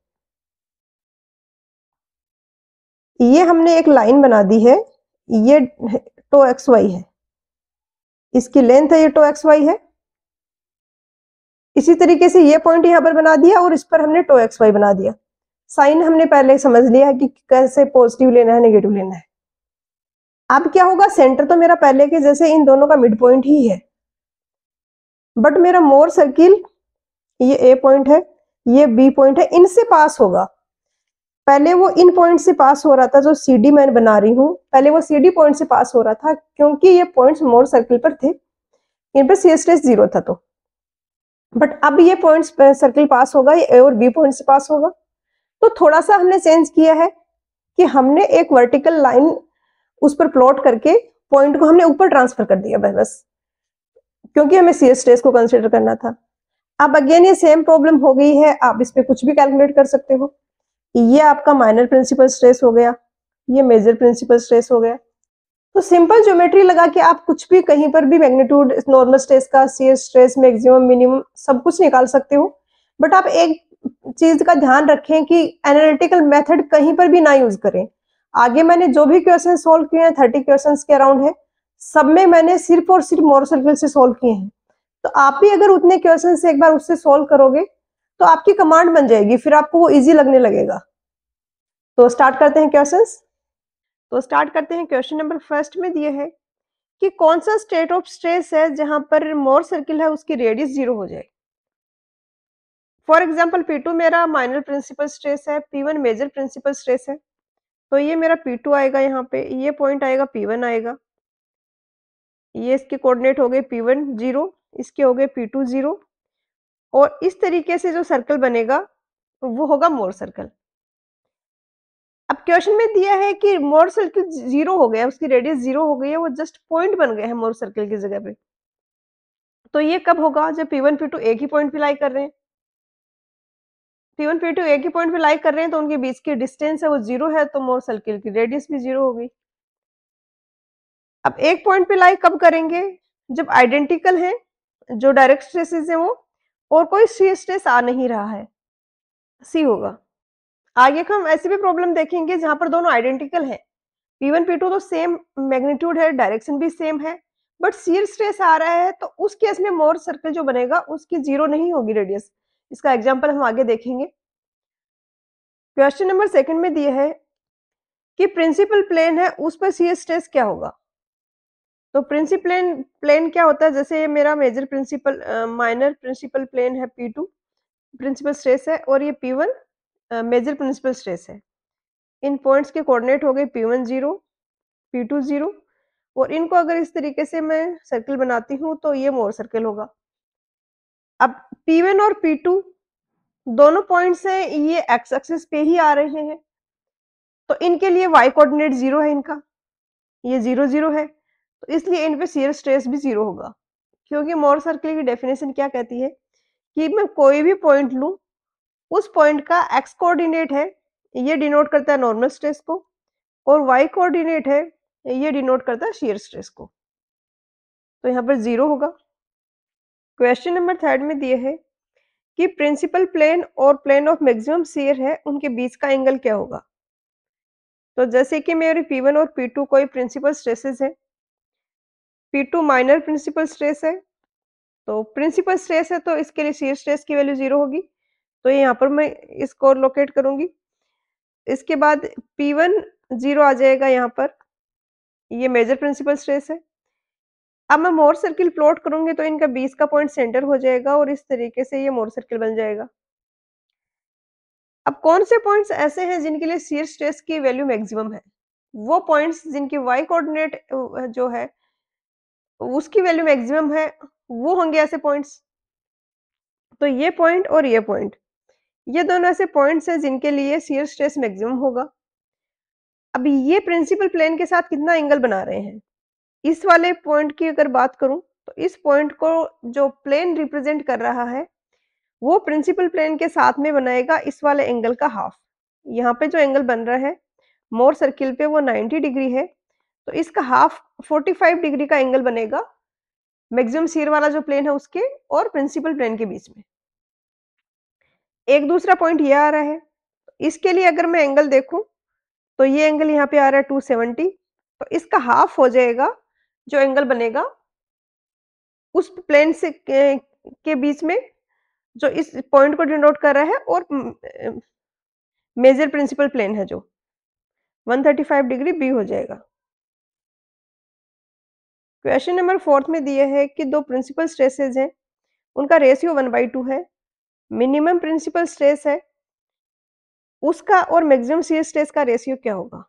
ये हमने एक लाइन बना दी है ये टो एक्स वाई है इसकी लेंथ है ये टो एक्स वाई है इसी तरीके से ये पॉइंट यहाँ पर बना दिया और इस पर हमने टो एक्स वाई बना दिया साइन हमने पहले समझ लिया है कि कैसे पॉजिटिव लेना है नेगेटिव लेना है अब क्या होगा सेंटर तो मेरा पहले के जैसे इन दोनों का मिड पॉइंट ही है बट मेरा मोर सर्किल ये ए पॉइंट है ये बी पॉइंट है इनसे पास होगा पहले वो इन पॉइंट से पास हो रहा था जो सी डी मैं बना रही हूँ पहले वो सी डी पॉइंट से पास हो रहा था क्योंकि ये पॉइंट्स मोर सर्कल पर थे इन पर सी एस टेस जीरो था तो बट अब ये पॉइंट्स सर्कल पास होगा ये ए और बी पॉइंट से पास होगा तो थोड़ा सा हमने चेंज किया है कि हमने एक वर्टिकल लाइन उस पर प्लॉट करके पॉइंट को हमने ऊपर ट्रांसफर कर दिया बस क्योंकि हमें सी स्ट्रेस को कंसिडर करना था अब अगेन ये सेम प्रॉब्लम हो गई है आप इस पर कुछ भी कैलकुलेट कर सकते हो ये आपका माइनर प्रिंसिपल स्ट्रेस हो गया ये मेजर प्रिंसिपल स्ट्रेस हो गया तो सिंपल ज्योमेट्री लगा के आप कुछ भी कहीं पर भी मैग्नीट्यूड नॉर्मल स्ट्रेस का सी स्ट्रेस मैक्सिमम मिनिमम सब कुछ निकाल सकते हो बट आप एक चीज का ध्यान रखें कि एनालिटिकल मेथड कहीं पर भी ना यूज करें आगे मैंने जो भी क्वेश्चन सोल्व किए हैं थर्टी क्वेश्चन के अराउंड है सब में मैंने सिर्फ और सिर्फ मोर सर्कल से सोल्व किए हैं तो आप भी अगर उतने क्वेश्चन से एक बार उससे सोल्व करोगे तो आपकी कमांड बन जाएगी फिर आपको वो इजी लगने लगेगा तो स्टार्ट करते हैं क्वेश्चन तो स्टार्ट करते हैं क्वेश्चन नंबर फर्स्ट में दिए है कि कौन सा स्टेट ऑफ स्ट्रेस है जहां पर मोर सर्किल है उसकी रेडियस जीरो हो जाए फॉर एग्जाम्पल पी टू मेरा माइनर प्रिंसिपल स्ट्रेस है P one major principal stress है तो ये मेरा पी टू आएगा यहाँ पे ये पॉइंट आएगा पी वन आएगा ये इसके कोऑर्डिनेट हो गए पी वन जीरो इसके हो गए पी टू जीरो और इस तरीके से जो सर्कल बनेगा वो होगा मोर सर्कल अब क्वेश्चन में दिया है कि मोर सर्कल जीरो हो गया उसकी रेडियस जीरो हो गई है वो जस्ट पॉइंट बन गया है मोर सर्कल की जगह पे तो ये कब होगा जब पी वन पी टू एक ही पॉइंट पे लाई कर रहे हैं पी वन पी टू एक ही पॉइंट पे लाई कर रहे हैं तो उनके बीच की डिस्टेंस है वो जीरो है तो मोर सर्किल की रेडियस भी जीरो हो गई अब एक पॉइंट पे लाई कब करेंगे जब आइडेंटिकल है जो डायरेक्ट स्ट्रेसेस है वो और कोई स्ट्रेस आ नहीं रहा है सी होगा आगे हम ऐसी भी प्रॉब्लम देखेंगे जहां पर दोनों आइडेंटिकल हैं पी वन पी टू तो सेम मैग्नीट्यूड है डायरेक्शन भी सेम है बट सीयर स्ट्रेस आ रहा है तो उस केस में मोर सर्कल जो बनेगा उसकी जीरो नहीं होगी रेडियस इसका एग्जाम्पल हम आगे देखेंगे क्वेश्चन नंबर सेकंड में दिया है कि प्रिंसिपल प्लेन है उस पर सीयर स्ट्रेस क्या होगा तो प्रिंसिप्लेन प्लेन क्या होता है जैसे ये मेरा major principal minor principal plane है पी टू प्रिंसिपल स्ट्रेस है और ये P one major principal stress है इन पॉइंट्स के कोऑर्डिनेट हो गए P one zero P two zero और इनको अगर इस तरीके से मैं सर्कल बनाती हूँ तो ये मोर सर्कल होगा अब पी वन और पी टू दोनों पॉइंट्स हैं ये एक्स एक्सिस पे ही आ रहे हैं तो इनके लिए वाई कोऑर्डिनेट जीरो है इनका ये जीरो जीरो है तो इसलिए इन पे सीयर स्ट्रेस भी जीरो होगा क्योंकि मोर सर्किल की डेफिनेशन क्या कहती है कि मैं कोई भी पॉइंट लूँ उस पॉइंट का एक्स कोऑर्डिनेट है ये डिनोट करता है नॉर्मल स्ट्रेस को और वाई कोऑर्डिनेट है ये डिनोट करता है शेयर स्ट्रेस को तो यहाँ पर जीरो होगा क्वेश्चन नंबर थर्ड में दिए है कि प्रिंसिपल प्लेन और प्लेन ऑफ मैक्सिमम शेयर है उनके बीच का एंगल क्या होगा तो जैसे कि मेरे P1 और P2 कोई प्रिंसिपल स्ट्रेसेस है P two minor principal stress है तो प्रिंसिपल स्ट्रेस है तो इसके लिए शेयर स्ट्रेस की वैल्यू जीरो होगी तो यहाँ पर मैं इसको लोकेट करूंगी इसके बाद पी वन जीरो आ जाएगा यहाँ पर ये मेजर प्रिंसिपल स्ट्रेस है अब मैं मोर सर्किल प्लॉट करूंगी तो इनका बीस का पॉइंट सेंटर हो जाएगा और इस तरीके से ये मोर सर्किल बन जाएगा अब कौन से पॉइंट्स ऐसे हैं जिनके लिए सीयर स्ट्रेस की वैल्यू मैक्सिमम है वो पॉइंट्स जिनकी वाई कोऑर्डिनेट जो है उसकी वैल्यू मैक्सिमम है वो होंगे ऐसे पॉइंट्स तो ये पॉइंट और ये पॉइंट ये दोनों ऐसे पॉइंट्स हैं जिनके लिए सीयर स्ट्रेस मैक्सिमम होगा अब ये प्रिंसिपल प्लेन के साथ कितना एंगल बना रहे हैं इस वाले पॉइंट की अगर बात करूं तो इस पॉइंट को जो प्लेन रिप्रेजेंट कर रहा है वो प्रिंसिपल प्लेन के साथ में बनाएगा इस वाले एंगल का हाफ यहाँ पे जो एंगल बन रहा है मोर सर्किल पे वो 90 डिग्री है तो इसका हाफ 45 डिग्री का एंगल बनेगा मैक्सिमम सिर वाला जो प्लेन है उसके और प्रिंसिपल प्लेन के बीच में एक दूसरा पॉइंट ये आ रहा है इसके लिए अगर मैं एंगल देखूं तो ये एंगल यहाँ पे आ रहा है 270 तो इसका हाफ हो जाएगा जो एंगल बनेगा उस प्लेन से के, के बीच में जो इस पॉइंट को डिनोट कर रहा है और मेजर प्रिंसिपल प्लेन है जो 135 डिग्री बी हो जाएगा क्वेश्चन नंबर फोर्थ में दिए है कि दो प्रिंसिपल स्ट्रेसेज हैं उनका रेशियो वन बाई टू है मिनिमम प्रिंसिपल स्ट्रेस है उसका और मैक्सिमम सी स्ट्रेस का रेशियो क्या होगा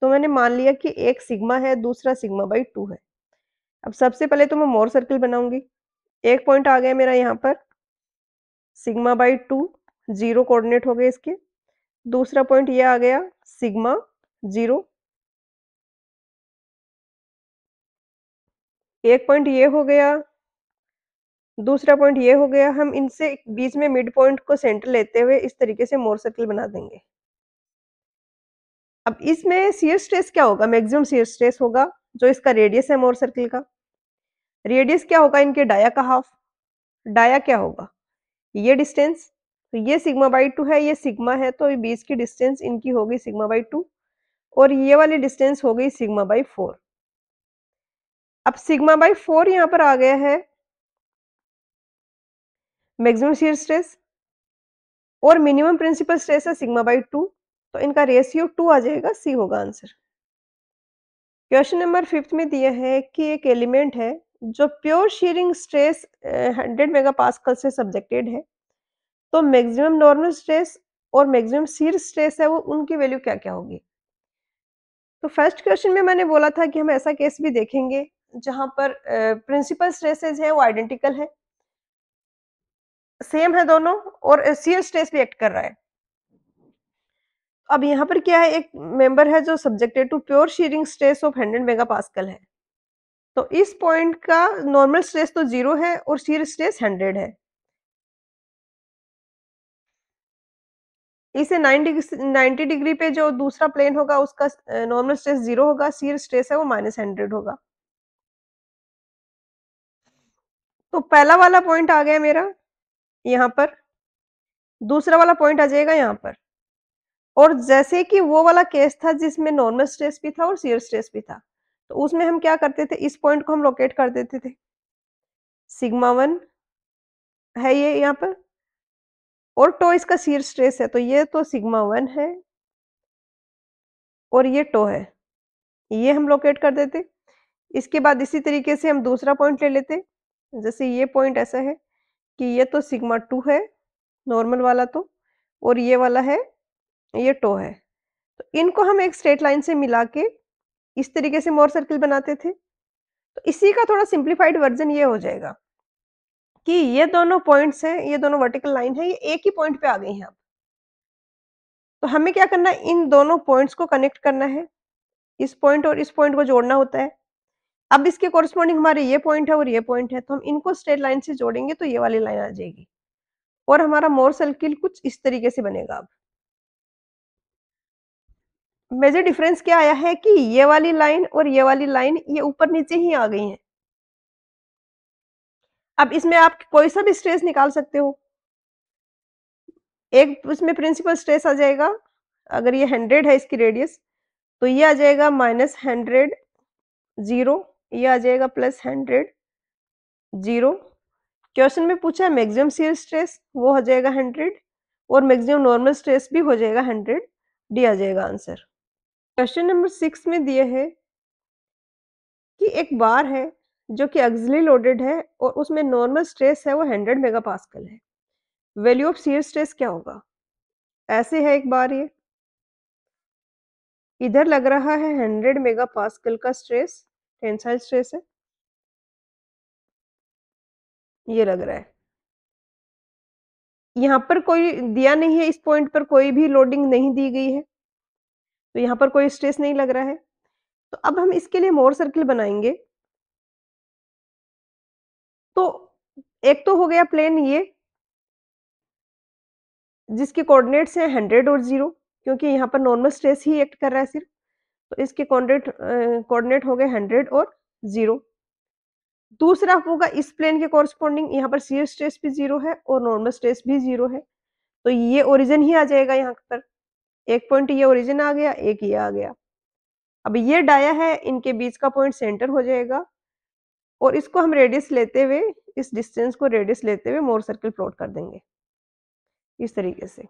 तो मैंने मान लिया कि एक सिग्मा है दूसरा सिग्मा बाई टू है अब सबसे पहले तो मैं मोर सर्किल बनाऊंगी एक पॉइंट आ गया मेरा यहाँ पर sigma by two zero coordinate हो गए इसके दूसरा पॉइंट ये आ गया सिग्मा जीरो एक पॉइंट ये हो गया दूसरा पॉइंट ये हो गया हम इनसे बीच में मिड पॉइंट को सेंटर लेते हुए इस तरीके से मोर सर्कल बना देंगे अब इसमें सीयर स्ट्रेस क्या होगा मैक्सिमम सीयर स्ट्रेस होगा जो इसका रेडियस है मोर सर्कल का रेडियस क्या होगा इनके डाया का हाफ डाया क्या होगा ये डिस्टेंस तो ये सिग्मा बाई टू है ये सिग्मा है तो बीच की डिस्टेंस इनकी होगी सिग्मा बाई टू और ये वाली डिस्टेंस हो गई सिग्मा बाई फोर अब सिग्मा बाई फोर यहां पर आ गया है मैक्सिमम शेयर स्ट्रेस और मिनिमम प्रिंसिपल स्ट्रेस है सिग्मा बाई टू तो इनका रेशियो टू आ जाएगा सी होगा आंसर क्वेश्चन नंबर फिफ्थ में दिया है कि एक एलिमेंट है जो pure shearing stress hundred mega pascal से सब्जेक्टेड है तो मैक्सिमम नॉर्मल स्ट्रेस और मैक्सिमम सीर स्ट्रेस है वो उनकी वैल्यू क्या क्या होगी तो फर्स्ट क्वेश्चन में मैंने बोला था कि हम ऐसा केस भी देखेंगे जहां पर प्रिंसिपल स्ट्रेसेस है वो आइडेंटिकल है सेम है दोनों और सीयर स्ट्रेस भी एक्ट कर रहा है अब यहाँ पर क्या है एक मेंबर है जो subjected to pure shearing stress of hundred mega pascal है तो इस पॉइंट का नॉर्मल स्ट्रेस तो जीरो है और सीयर स्ट्रेस हंड्रेड है इसे 90 90 डिग्री पे जो दूसरा प्लेन होगा उसका नॉर्मल स्ट्रेस जीरो होगा सीर स्ट्रेस है वो माइनस हंड्रेड होगा तो पहला वाला पॉइंट आ गया मेरा यहाँ पर दूसरा वाला पॉइंट आ जाएगा यहाँ पर और जैसे कि वो वाला केस था जिसमें नॉर्मल स्ट्रेस भी था और सीयर स्ट्रेस भी था तो उसमें हम क्या करते थे इस पॉइंट को हम लोकेट कर देते थे सिग्मा वन है ये यहाँ पर और टो इसका सीर स्ट्रेस है तो ये तो सिग्मा वन है और ये टो है ये हम लोकेट कर देते इसके बाद इसी तरीके से हम दूसरा पॉइंट ले लेते जैसे ये पॉइंट ऐसा है कि ये तो सिग्मा टू है नॉर्मल वाला तो और ये वाला है ये टो है तो इनको हम एक स्ट्रेट लाइन से मिला के इस तरीके से मोर सर्किल बनाते थे तो इसी का थोड़ा सिंप्लीफाइड वर्जन ये हो जाएगा कि ये दोनों पॉइंट्स हैं ये दोनों वर्टिकल लाइन है ये एक ही पॉइंट पे आ गई हैं अब तो हमें क्या करना है इन दोनों पॉइंट्स को कनेक्ट करना है इस पॉइंट और इस पॉइंट को जोड़ना होता है अब इसके कोरिस्पॉन्डिंग हमारे ये पॉइंट है और ये पॉइंट है तो हम इनको स्ट्रेट लाइन से जोड़ेंगे तो ये वाली लाइन आ जाएगी और हमारा मोर सर्किल कुछ इस तरीके से बनेगा अब मेजर डिफरेंस क्या आया है कि ये वाली लाइन और ये वाली लाइन ये ऊपर नीचे ही आ गई है अब इसमें आप कोई सा भी स्ट्रेस निकाल सकते हो एक इसमें प्रिंसिपल स्ट्रेस आ जाएगा अगर ये हंड्रेड है इसकी रेडियस तो ये आ जाएगा माइनस हंड्रेड जीरो ये आ जाएगा प्लस हंड्रेड जीरो क्वेश्चन में पूछा है मैक्सिमम सीयर स्ट्रेस वो हो जाएगा हंड्रेड और मैक्सिमम नॉर्मल स्ट्रेस भी हो जाएगा हंड्रेड डी आ जाएगा आंसर क्वेश्चन नंबर सिक्स में दिए है कि एक बार है जो कि अक्सली लोडेड है और उसमें नॉर्मल स्ट्रेस है वो हंड्रेड मेगा पास्कल है वैल्यू ऑफ सीयर स्ट्रेस क्या होगा ऐसे है एक बार ये इधर लग रहा है हंड्रेड मेगा पास्कल का स्ट्रेस टेंसाइल स्ट्रेस है ये लग रहा है यहाँ पर कोई दिया नहीं है इस पॉइंट पर कोई भी लोडिंग नहीं दी गई है तो यहाँ पर कोई स्ट्रेस नहीं लग रहा है तो अब हम इसके लिए मोर सर्किल बनाएंगे तो एक तो हो गया प्लेन ये जिसके कोऑर्डिनेट्स हैं हंड्रेड और जीरो क्योंकि यहाँ पर नॉर्मल स्ट्रेस ही एक्ट कर रहा है सिर्फ तो इसके कॉर्डिनेट कॉर्डिनेट हो गए हंड्रेड और जीरो दूसरा होगा इस प्लेन के कॉरस्पॉन्डिंग यहाँ पर सीयर स्ट्रेस भी जीरो है और नॉर्मल स्ट्रेस भी जीरो है तो ये ओरिजिन ही आ जाएगा यहाँ पर एक पॉइंट ये ओरिजिन आ गया एक ये आ गया अब ये डाया है इनके बीच का पॉइंट सेंटर हो जाएगा और इसको हम रेडियस लेते हुए इस डिस्टेंस को रेडियस लेते हुए मोर सर्कल प्लॉट कर देंगे इस तरीके से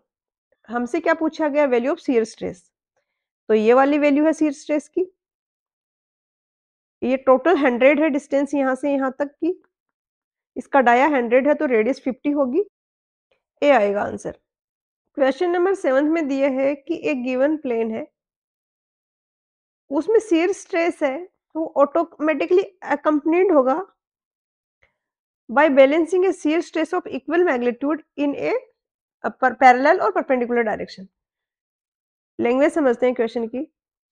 हमसे क्या पूछा गया वैल्यू ऑफ सीयर स्ट्रेस तो ये वाली वैल्यू है सीर स्ट्रेस की ये टोटल हंड्रेड है डिस्टेंस यहां से यहां तक की इसका डाया हंड्रेड है तो रेडियस फिफ्टी होगी ए आएगा आंसर क्वेश्चन नंबर सेवन में दिया है कि एक गिवन प्लेन है उसमें सीर स्ट्रेस है तो ऑटोमेटिकली अकम्पनीड होगा by balancing a shear stress of equal magnitude in a parallel और परपेंडिकुलर डायरेक्शन लैंग्वेज समझते हैं क्वेश्चन की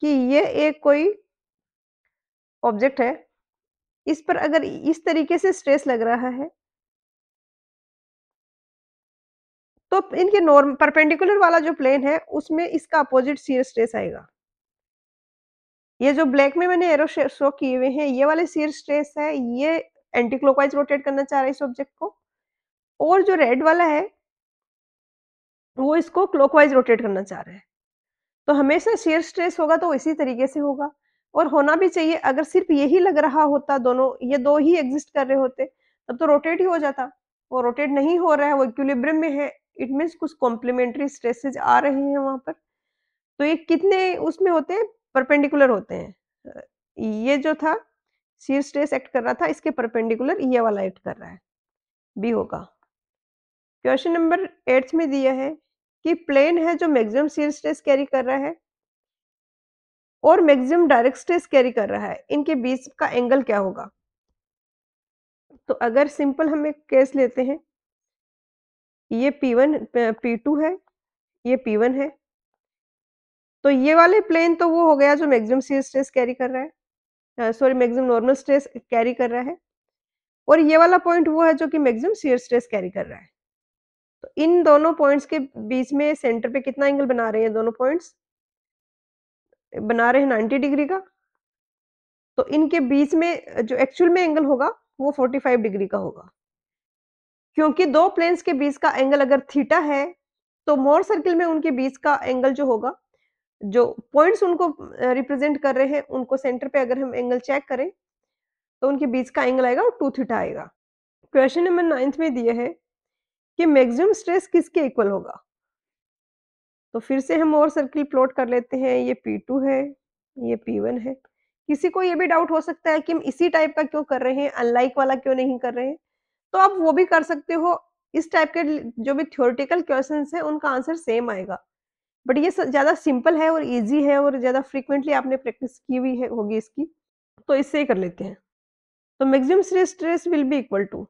कि ये एक कोई ऑब्जेक्ट है इस पर अगर इस तरीके से स्ट्रेस लग रहा है तो इनके नॉर्म परपेंडिकुलर वाला जो प्लेन है उसमें इसका अपोजिट सीयर स्ट्रेस आएगा ये जो ब्लैक में मैंने एरो शो किए हुए हैं ये वाले सीयर स्ट्रेस है ये एंटी क्लॉकवाइज रोटेट करना चाह रहा है इस ऑब्जेक्ट को और जो रेड वाला है वो इसको क्लॉकवाइज रोटेट करना चाह रहा है तो हमेशा शेयर स्ट्रेस होगा तो इसी तरीके से होगा और होना भी चाहिए अगर सिर्फ यही लग रहा होता दोनों ये दो ही एग्जिस्ट कर रहे होते तब तो रोटेट ही हो जाता वो रोटेट नहीं हो रहा है वो इक्विलिब्रियम में है इट मीन्स कुछ कॉम्प्लीमेंट्री स्ट्रेसेज आ रहे हैं वहां पर तो ये कितने उसमें होते हैं परपेंडिकुलर होते हैं ये जो था सीर स्ट्रेस एक्ट कर रहा था इसके परपेंडिकुलर ये वाला एक्ट कर रहा है बी होगा क्वेश्चन नंबर एट्थ में दिया है कि प्लेन है जो मैक्सिमम सीयर स्ट्रेस कैरी कर रहा है और मैक्सिमम डायरेक्ट स्ट्रेस कैरी कर रहा है इनके बीच का एंगल क्या होगा तो अगर सिंपल हम एक केस लेते हैं ये P1 P2 है ये P1 है तो ये वाले प्लेन तो वो हो गया जो मैक्सिमम सीयर स्ट्रेस कैरी कर रहा है sorry maximum normal stress carry कर रहा है और ये वाला पॉइंट वो है जो कि मैक्सिमम सीयर स्ट्रेस कैरी कर रहा है तो इन दोनों पॉइंट्स के बीच में सेंटर पे कितना एंगल बना रहे हैं दोनों पॉइंट्स बना रहे हैं नाइन्टी डिग्री का तो इनके बीच में जो एक्चुअल में एंगल होगा वो फोर्टी फाइव डिग्री का होगा क्योंकि दो प्लेन्स के बीच का एंगल अगर थीटा है तो मोर सर्किल में उनके बीच का एंगल जो होगा जो पॉइंट्स उनको रिप्रेजेंट कर रहे हैं उनको सेंटर पे अगर हम एंगल चेक करें तो उनके बीच का एंगल आएगा और टू थीटा आएगा क्वेश्चन नंबर नाइन्थ में दिया है कि मैक्सिमम स्ट्रेस किसके इक्वल होगा तो फिर से हम और सर्किल प्लॉट कर लेते हैं ये पी टू है ये पी वन है किसी को ये भी डाउट हो सकता है कि हम इसी टाइप का क्यों कर रहे हैं अनलाइक वाला क्यों नहीं कर रहे हैं तो आप वो भी कर सकते हो इस टाइप के जो भी थ्योरिटिकल क्वेश्चन है उनका आंसर सेम आएगा बट ये ज़्यादा सिंपल है और इजी है और ज़्यादा फ्रिक्वेंटली आपने प्रैक्टिस की हुई है होगी इसकी तो इससे ही कर लेते हैं तो maximum stress will be equal to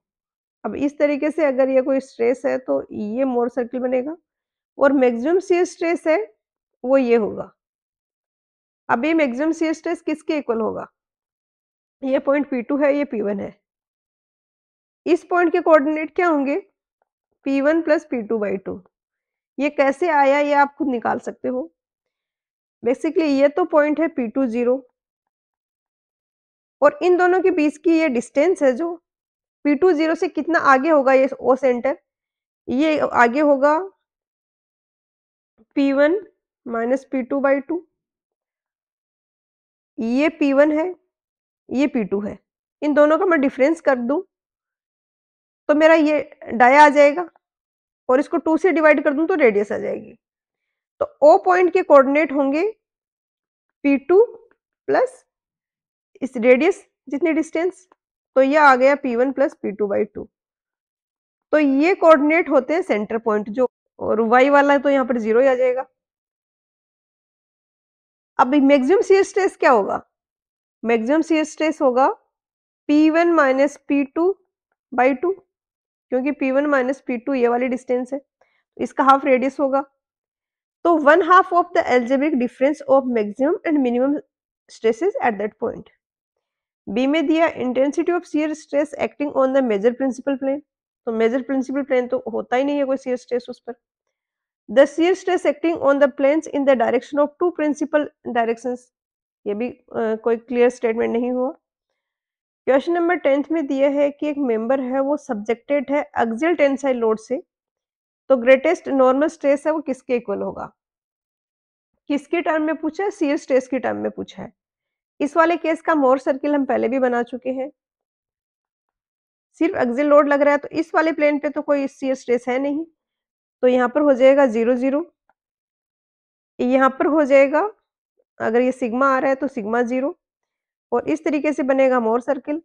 अब इस तरीके से अगर ये कोई स्ट्रेस है तो ये मोर सर्किल बनेगा और मैक्सिमम सी स्ट्रेस है वो ये होगा अब ये मैक्सिमम सी स्ट्रेस किसके इक्वल होगा ये पॉइंट पी टू है ये पी वन है इस पॉइंट के कोऑर्डिनेट क्या होंगे P one plus P two by two ये कैसे आया ये आप खुद निकाल सकते हो बेसिकली ये तो पॉइंट है पी टू जीरो और इन दोनों के बीच की ये डिस्टेंस है जो पी टू जीरो से कितना आगे होगा ये ओ सेंटर ये आगे होगा P one minus P two by two ये पी वन है ये पी टू है इन दोनों का मैं डिफरेंस कर दूं तो मेरा ये डाया आ जाएगा और इसको टू से डिवाइड कर दूं तो रेडियस आ जाएगी तो ओ पॉइंट के कोऑर्डिनेट होंगे पी टू प्लस इस रेडियस जितनी डिस्टेंस तो ये आ गया P one plus P two by two तो ये कोऑर्डिनेट होते हैं सेंटर पॉइंट जो और वाई वाला है तो यहाँ पर जीरो ही आ जाएगा अब मैक्सिमम सी स्ट्रेस क्या होगा मैक्सिमम सी स्ट्रेस होगा P one minus P two by two क्योंकि P one minus P two ये वाली डिस्टेंस है तो इसका हाफ रेडियस होगा तो one half of the algebraic difference of maximum and minimum stresses at that point B में दिया intensity of shear stress acting on the major principal plane तो मेजर प्रिंसिपल प्लेन तो होता ही नहीं है कोई सीयर स्ट्रेस उस पर the shear stress acting on the plane in the direction of two principal direction ये भी आ, कोई क्लियर स्टेटमेंट नहीं हुआ क्वेश्चन नंबर टेंथ में दिया है कि एक मेंबर है वो सब्जेक्टेड है एक्सियल टेंसाइल लोड से तो ग्रेटेस्ट नॉर्मल स्ट्रेस है वो किसके इक्वल होगा किसके टर्म में पूछा है सीयर स्ट्रेस के टर्म में पूछा है इस वाले केस का मोर सर्किल हम पहले भी बना चुके हैं सिर्फ एक्सिल लोड लग रहा है तो इस वाले प्लेन पे तो कोई सी स्ट्रेस है नहीं तो यहाँ पर हो जाएगा जीरो जीरो यहाँ पर हो जाएगा अगर ये सिग्मा आ रहा है तो सिग्मा जीरो और इस तरीके से बनेगा मोर सर्किल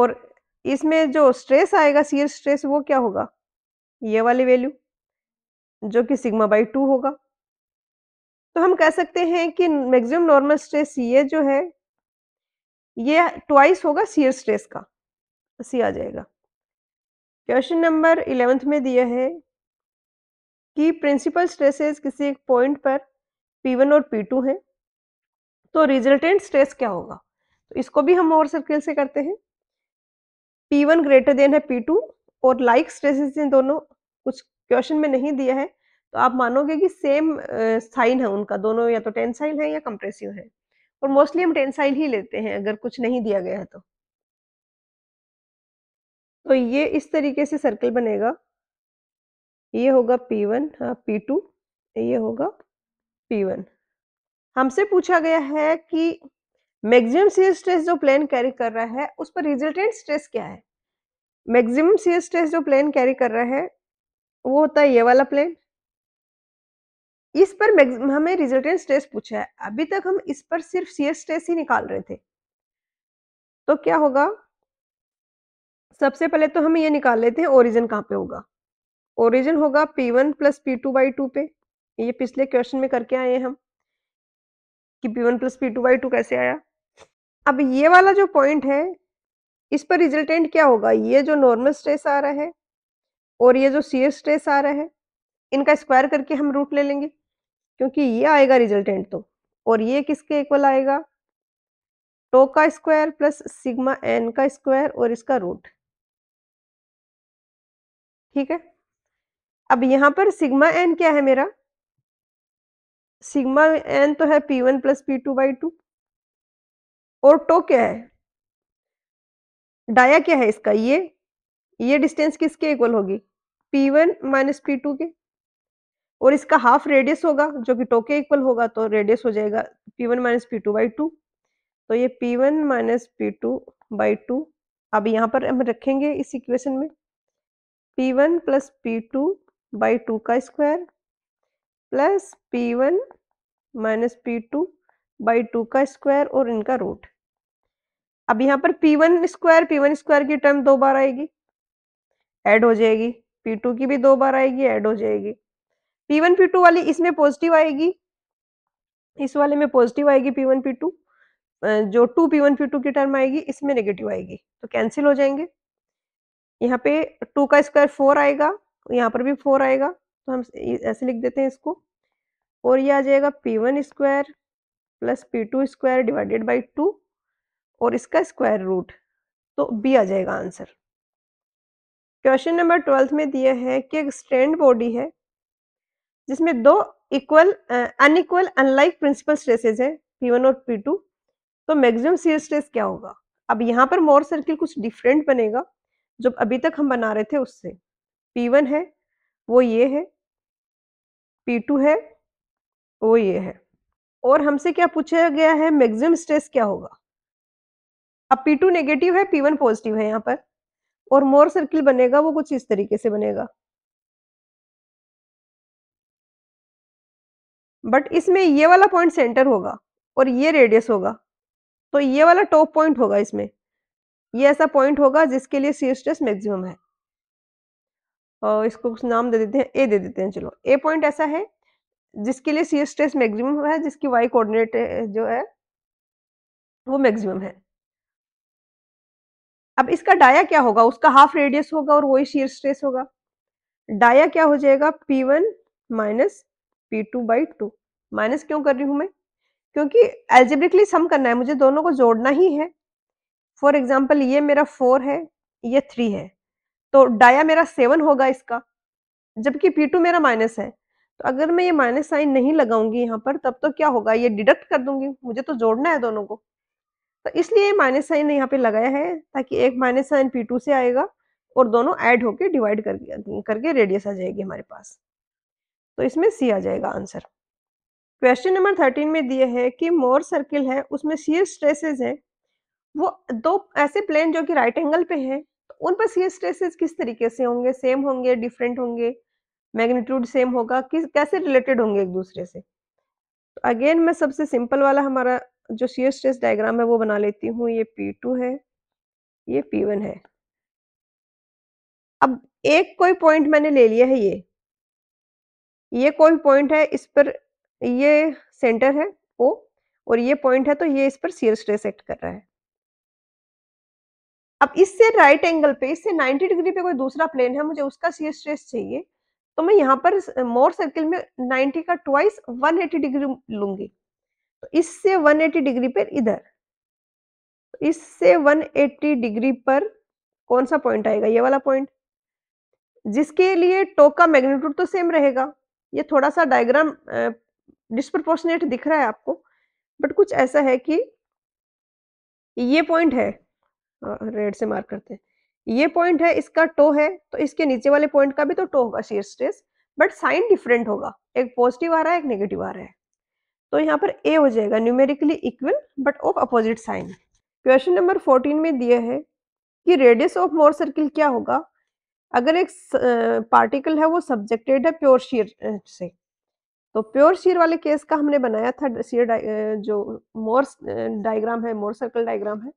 और इसमें जो स्ट्रेस आएगा सीयर स्ट्रेस वो क्या होगा ये वाली वैल्यू जो कि सिग्मा बाई टू होगा हम कह सकते हैं कि मैक्सिमम नॉर्मल स्ट्रेस ये जो है ये ट्वाइस होगा सीयर स्ट्रेस का सी आ जाएगा क्वेश्चन नंबर इलेवेंथ में दिया है कि प्रिंसिपल स्ट्रेसेस किसी एक पॉइंट पर पी वन और पी टू है तो रिजल्टेंट स्ट्रेस क्या होगा तो इसको भी हम और सर्किल से करते हैं पी वन ग्रेटर देन है पी टू और लाइक like स्ट्रेसेस इन दोनों कुछ क्वेश्चन में नहीं दिया है तो आप मानोगे कि सेम साइन है उनका दोनों या तो टेंसाइल है या कंप्रेसिव है और मोस्टली हम टेंसाइल ही लेते हैं अगर कुछ नहीं दिया गया है तो तो ये इस तरीके से सर्कल बनेगा ये होगा पी वन हाँ पी टू ये होगा पी वन हमसे पूछा गया है कि मैक्सिमम सीयर स्ट्रेस जो प्लेन कैरी कर रहा है उस पर रिजल्टेंट स्ट्रेस क्या है मैक्सिमम सीयर स्ट्रेस जो प्लेन कैरी कर रहा है वो होता है ये वाला प्लेन इस पर हमें रिजल्टेंट स्ट्रेस पूछा है अभी तक हम इस पर सिर्फ सीयर स्ट्रेस ही निकाल रहे थे तो क्या होगा सबसे पहले तो हम ये निकाल लेते हैं ओरिजिन कहाँ पे होगा ओरिजिन होगा P1 one plus P two by two पे ये पिछले क्वेश्चन में करके आए हम कि P1 one plus P two by two कैसे आया अब ये वाला जो पॉइंट है इस पर रिजल्टेंट क्या होगा ये जो नॉर्मल स्ट्रेस आ रहा है और ये जो सीयर स्ट्रेस आ रहा है इनका स्क्वायर करके हम रूट ले लेंगे क्योंकि ये आएगा रिजल्टेंट तो और ये किसके इक्वल आएगा टो का स्क्वायर प्लस सिग्मा एन का स्क्वायर और इसका रूट ठीक है अब यहां पर सिग्मा एन क्या है मेरा सिग्मा एन तो है P one plus P two by two और टो क्या है डाया क्या है इसका ये ये डिस्टेंस किसके इक्वल होगी P one minus P two के और इसका हाफ रेडियस होगा जो कि टोके इक्वल होगा तो रेडियस हो जाएगा P one minus P two by two तो ये P one minus P two by two अब यहाँ पर हम रखेंगे इस इक्वेशन में P one plus P two by two का square plus P one minus P two by two का स्क्वायर और इनका रूट अब यहाँ पर P one square P one square की टर्म दो बार आएगी एड हो जाएगी पी टू की भी दो बार आएगी एड हो जाएगी पी वन पी टू वाली इसमें पॉजिटिव आएगी इस वाले में पॉजिटिव आएगी पी वन पी टू जो two P one P two की टर्म आएगी इसमें नेगेटिव आएगी तो कैंसिल हो जाएंगे यहाँ पे टू का स्क्वायर फोर आएगा यहाँ पर भी फोर आएगा तो हम ऐसे लिख देते हैं इसको और ये आ जाएगा P one square plus P two square divided by two और इसका स्क्वायर रूट तो बी आ जाएगा आंसर क्वेश्चन नंबर ट्वेल्थ में दिया है कि एक स्टैंड बॉडी है जिसमें दो equal unequal unlike principal stresses हैं पी वन और P2 तो मैक्सिमम सीयर स्ट्रेस क्या होगा अब यहाँ पर मोर सर्किल कुछ डिफरेंट बनेगा जो अभी तक हम बना रहे थे उससे पी वन है वो ये है पी टू है वो ये है और हमसे क्या पूछा गया है मैक्सिमम स्ट्रेस क्या होगा अब P2 नेगेटिव है P1 पॉजिटिव है यहाँ पर और मोर सर्किल बनेगा वो कुछ इस तरीके से बनेगा बट इसमें ये वाला पॉइंट सेंटर होगा और ये रेडियस होगा तो ये वाला टॉप पॉइंट होगा इसमें ये ऐसा पॉइंट होगा जिसके लिए सी स्ट्रेस मैक्सिमम है और इसको कुछ नाम दे देते हैं ए दे देते हैं चलो ए पॉइंट ऐसा है जिसके लिए सी स्ट्रेस मैक्सिमम है जिसकी वाई कोऑर्डिनेट जो है वो मैक्सिमम है अब इसका डाया क्या होगा उसका हाफ रेडियस होगा और वही शीयर स्ट्रेस होगा डाया क्या हो जाएगा P one minus P two by two minus क्यों कर रही हूँ मैं क्योंकि एल्जेब्रिकली सम करना है मुझे दोनों को जोड़ना ही है फॉर एग्जाम्पल ये मेरा फोर है ये थ्री है तो डाया मेरा सेवन होगा इसका जबकि पी टू मेरा माइनस है तो अगर मैं ये माइनस साइन नहीं लगाऊंगी यहाँ पर तब तो क्या होगा ये डिडक्ट कर दूंगी मुझे तो जोड़ना है दोनों को तो इसलिए माइनस साइन ने यहाँ पे लगाया है ताकि एक माइनस साइन पी टू से आएगा और दोनों ऐड होके डिवाइड कर करके रेडियस आ जाएगी हमारे पास तो इसमें सी आ जाएगा आंसर क्वेश्चन नंबर थर्टीन में दिए है कि मोर सर्किल है उसमें सीयर स्ट्रेसेस हैं वो दो ऐसे प्लेन जो कि राइट एंगल पे हैं तो उन पर सीयर स्ट्रेसेस किस तरीके से होंगे सेम होंगे डिफरेंट होंगे मैग्नीट्यूड सेम होगा किस कैसे रिलेटेड होंगे एक दूसरे से तो अगेन मैं सबसे सिंपल वाला हमारा जो सीयर स्ट्रेस डायग्राम है वो बना लेती हूँ ये पी टू है ये पी वन है अब एक कोई पॉइंट मैंने ले लिया है ये ये कौन पॉइंट है इस पर ये सेंटर है ओ और ये पॉइंट है तो ये इस पर सीयर स्ट्रेस एक्ट कर रहा है अब इससे राइट एंगल पे इससे 90 डिग्री पे कोई दूसरा प्लेन है मुझे उसका सीयर स्ट्रेस चाहिए तो मैं यहाँ पर मोर सर्किल में 90 का ट्वाइस 180 डिग्री लूंगी तो इससे 180 डिग्री पर इधर इससे 180 डिग्री पर कौन सा पॉइंट आएगा ये वाला पॉइंट जिसके लिए टोक का मैग्नीट्यूड तो सेम रहेगा ये थोड़ा सा डायग्राम डिस्प्रपोर्शनेट दिख रहा है आपको बट कुछ ऐसा है कि ये पॉइंट है रेड से मार्क करते हैं ये पॉइंट है इसका टो है तो इसके नीचे वाले पॉइंट का भी तो टो होगा shear stress but sign different होगा एक पॉजिटिव आ रहा है एक नेगेटिव आ रहा है तो यहाँ पर ए हो जाएगा numerically equal but of opposite sign question number fourteen में दिया है कि रेडियस ऑफ मोर सर्किल क्या होगा अगर एक पार्टिकल है वो सब्जेक्टेड है प्योर शीर से तो प्योर शीर वाले केस का हमने बनाया था शीर जो मोर डायग्राम है मोर सर्कल डायग्राम है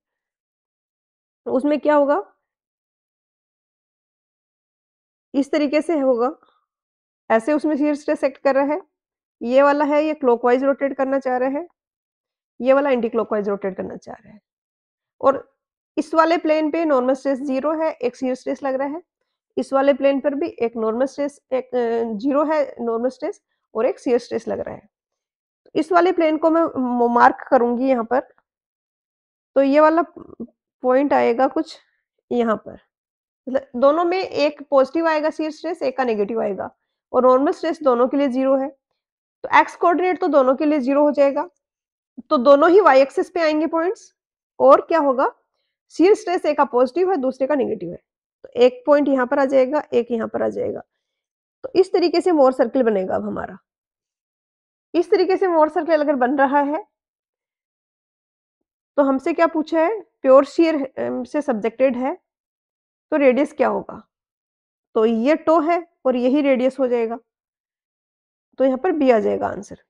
उसमें क्या होगा इस तरीके से होगा ऐसे उसमें शीर स्ट्रेस एक्ट कर रहा है ये वाला है ये क्लॉकवाइज रोटेट करना चाह रहा है ये वाला एंटी क्लॉकवाइज रोटेट करना चाह रहा है और इस वाले प्लेन पे नॉर्मल स्ट्रेस जीरो है एक सीर स्ट्रेस लग रहा है इस वाले प्लेन पर भी एक नॉर्मल स्ट्रेस एक जीरो है नॉर्मल स्ट्रेस और एक सीयर स्ट्रेस लग रहा है इस वाले प्लेन को मैं मार्क करूंगी यहाँ पर तो ये वाला पॉइंट आएगा कुछ यहाँ पर मतलब दोनों में एक पॉजिटिव आएगा सीयर स्ट्रेस एक का नेगेटिव आएगा और नॉर्मल स्ट्रेस दोनों के लिए जीरो है तो एक्स कोऑर्डिनेट तो दोनों के लिए जीरो हो जाएगा तो दोनों ही वाई एक्सिस पे आएंगे पॉइंट्स और क्या होगा सीयर स्ट्रेस एक का पॉजिटिव है दूसरे का नेगेटिव है तो एक पॉइंट यहाँ पर आ जाएगा एक यहाँ पर आ जाएगा तो इस तरीके से मोर सर्किल बनेगा अब हमारा इस तरीके से मोर सर्किल अगर बन रहा है तो हमसे क्या पूछा है प्योर शेयर से सब्जेक्टेड है तो रेडियस क्या होगा तो ये टो है और यही रेडियस हो जाएगा तो यहाँ पर बी आ जाएगा आंसर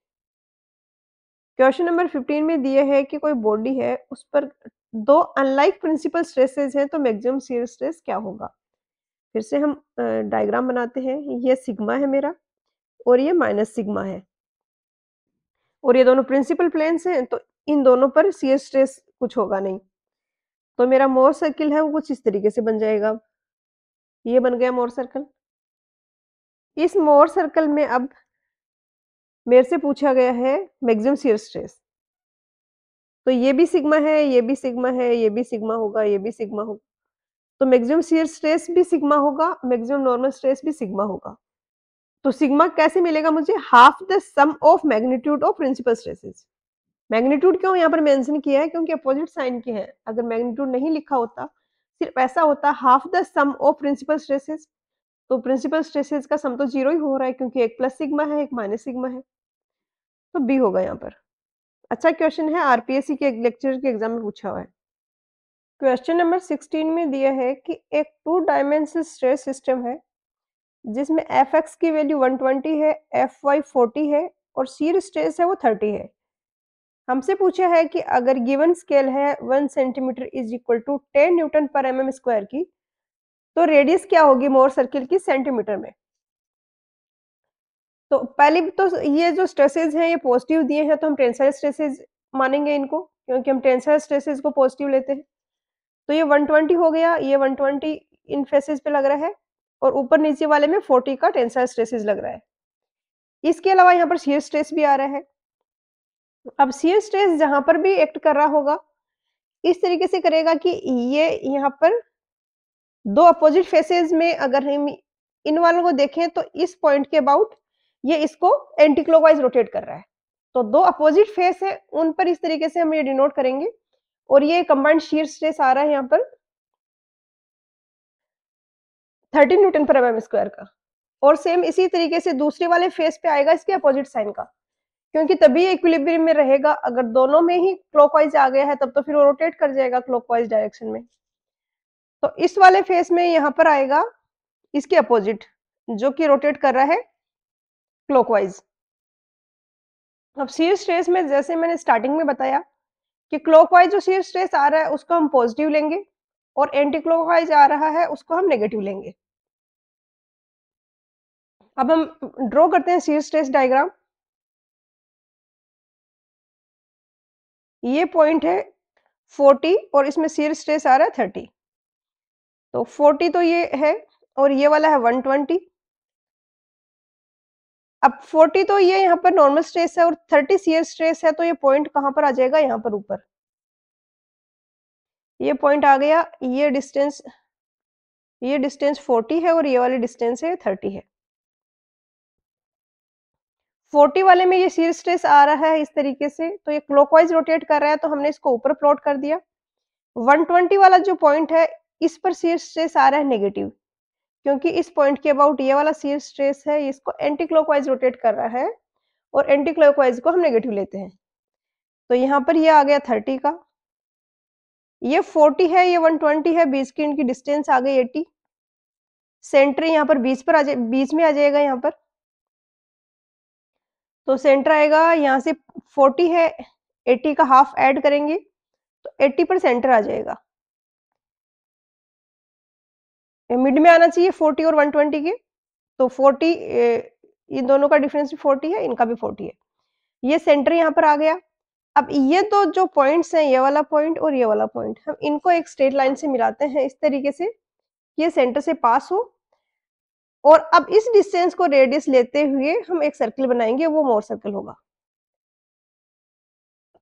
क्वेश्चन नंबर 15 में दिया है कि कोई बॉडी है उस पर दो अनलाइक प्रिंसिपल स्ट्रेसेस हैं तो मैक्सिमम शेयर स्ट्रेस क्या होगा फिर से हम डायग्राम बनाते हैं ये सिग्मा है मेरा और ये माइनस सिग्मा है और ये दोनों प्रिंसिपल प्लेन्स हैं तो इन दोनों पर सीयर स्ट्रेस कुछ होगा नहीं तो मेरा मोर सर्किल है वो कुछ इस तरीके से बन जाएगा ये बन गया मोर सर्कल इस मोर सर्कल में अब मेरे से पूछा गया है मैक्सिमम शेयर स्ट्रेस तो ये भी सिग्मा है ये भी सिग्मा है ये भी सिग्मा होगा ये भी सिग्मा होगा तो मैक्सिमम सीयर स्ट्रेस भी सिग्मा होगा मैक्सिमम नॉर्मल स्ट्रेस भी सिग्मा होगा तो सिग्मा कैसे मिलेगा मुझे half the sum of magnitude of principal stresses magnitude क्यों यहाँ पर मेंशन किया है क्योंकि अपोजिट साइन के हैं अगर मैग्नीट्यूड नहीं लिखा होता सिर्फ ऐसा होता half the sum of principal stresses तो प्रिंसिपल स्ट्रेसेस का सम तो जीरो ही हो रहा है क्योंकि एक प्लस सिग्मा है एक माइनस सिग्मा है तो बी होगा यहाँ पर अच्छा क्वेश्चन है आरपीएससी के लेक्चर के एग्जाम में पूछा हुआ है क्वेश्चन नंबर सिक्सटीन में दिया है कि एक टू डायमेंशन स्ट्रेस सिस्टम है जिसमें एफ एक्स की वैल्यू 120 है एफ वाई फोर्टी है और सीर स्ट्रेस है वो 30 है हमसे पूछा है कि अगर गिवन स्केल है one centimetre is equal to ten newton per M M square की तो रेडियस क्या होगी मोर सर्किल की सेंटीमीटर में तो पहले तो ये जो स्ट्रेसेस हैं ये पॉजिटिव दिए हैं तो हम टेंसाइल स्ट्रेसेस मानेंगे इनको क्योंकि हम टेंसाइल स्ट्रेसेस को पॉजिटिव लेते हैं तो ये 120 हो गया ये 120 इन फेसेस पे लग रहा है और ऊपर नीचे वाले में 40 का टेंसाइल स्ट्रेसेस लग रहा है इसके अलावा यहाँ पर सीयर स्ट्रेस भी आ रहा है अब सीयर स्ट्रेस जहां पर भी एक्ट कर रहा होगा इस तरीके से करेगा कि ये यहाँ पर दो अपोजिट फेसेज में अगर हम इन वालों को देखें तो इस पॉइंट के अबाउट ये इसको एंटी क्लॉकवाइज रोटेट कर रहा है तो दो अपोजिट फेस है उन पर इस तरीके से हम ये डिनोट करेंगे और ये कंबाइंड शीयर स्ट्रेस आ रहा है यहाँ पर 13 न्यूटन पर एम स्क्वायर का और सेम इसी तरीके से दूसरे वाले फेस पे आएगा इसके अपोजिट साइन का क्योंकि तभी इक्विलिब्रियम में रहेगा अगर दोनों में ही क्लॉकवाइज आ गया है तब तो फिर वो रोटेट कर जाएगा क्लॉकवाइज डायरेक्शन में तो इस वाले फेस में यहाँ पर आएगा इसके अपोजिट जो कि रोटेट कर रहा है क्लॉकवाइज अब सीयर स्ट्रेस में जैसे मैंने स्टार्टिंग में बताया कि क्लॉकवाइज जो सीयर स्ट्रेस आ रहा है उसको हम पॉजिटिव लेंगे और एंटी क्लॉकवाइज आ रहा है उसको हम नेगेटिव लेंगे अब हम ड्रॉ करते हैं सीयर स्ट्रेस डायग्राम ये पॉइंट है 40 और इसमें सीयर स्ट्रेस आ रहा है 30 तो 40 तो ये है और ये वाला है 120 अब 40 तो ये यहाँ पर नॉर्मल स्ट्रेस है और 30 सीयर स्ट्रेस है तो ये पॉइंट कहाँ पर आ जाएगा यहाँ पर ऊपर ये पॉइंट आ गया ये डिस्टेंस ये डिस्टेंस 40 है और ये वाली डिस्टेंस है 30 है 40 वाले में ये सीयर स्ट्रेस आ रहा है इस तरीके से तो ये क्लोकवाइज रोटेट कर रहा है तो हमने इसको ऊपर प्लॉट कर दिया 120 वाला जो पॉइंट है इस पर सीयर स्ट्रेस आ रहा है नेगेटिव क्योंकि इस पॉइंट के अबाउट ये वाला सी स्ट्रेस है इसको एंटी क्लॉकवाइज रोटेट कर रहा है और एंटी क्लॉकवाइज को हम नेगेटिव लेते हैं तो यहाँ पर ये आ गया थर्टी का ये फोर्टी है ये वन ट्वेंटी है बीच की इनकी डिस्टेंस आ गई एटी सेंटर यहाँ पर बीच पर आ जाए बीच में आ जाएगा यहाँ पर तो सेंटर आएगा यहाँ से फोर्टी है एटी का हाफ ऐड करेंगे तो एट्टी पर सेंटर आ जाएगा मिड में आना चाहिए 40 और 120 के तो 40 इन दोनों का डिफरेंस भी 40 है इनका भी 40 है ये सेंटर यहाँ पर आ गया अब ये तो जो पॉइंट्स हैं ये वाला पॉइंट और ये वाला पॉइंट हम इनको एक स्ट्रेट लाइन से मिलाते हैं इस तरीके से ये सेंटर से पास हो और अब इस डिस्टेंस को रेडियस लेते हुए हम एक सर्किल बनाएंगे वो मोर सर्कल होगा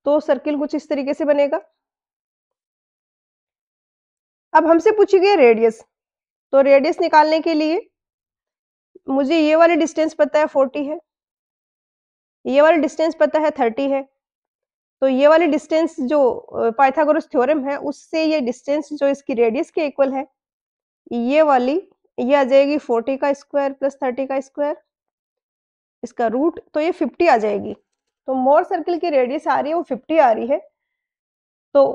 तो सर्किल कुछ इस तरीके से बनेगा अब हमसे पूछी गई रेडियस तो रेडियस निकालने के लिए मुझे ये वाली डिस्टेंस पता है फोर्टी है ये वाली डिस्टेंस पता है थर्टी है तो ये वाली डिस्टेंस जो पाइथागोरस थ्योरम है उससे ये डिस्टेंस जो इसकी रेडियस के इक्वल है ये वाली ये आ जाएगी फोर्टी का स्क्वायर प्लस थर्टी का स्क्वायर इसका रूट तो ये फिफ्टी आ जाएगी तो मोर सर्किल की रेडियस आ रही है वो फिफ्टी आ रही है तो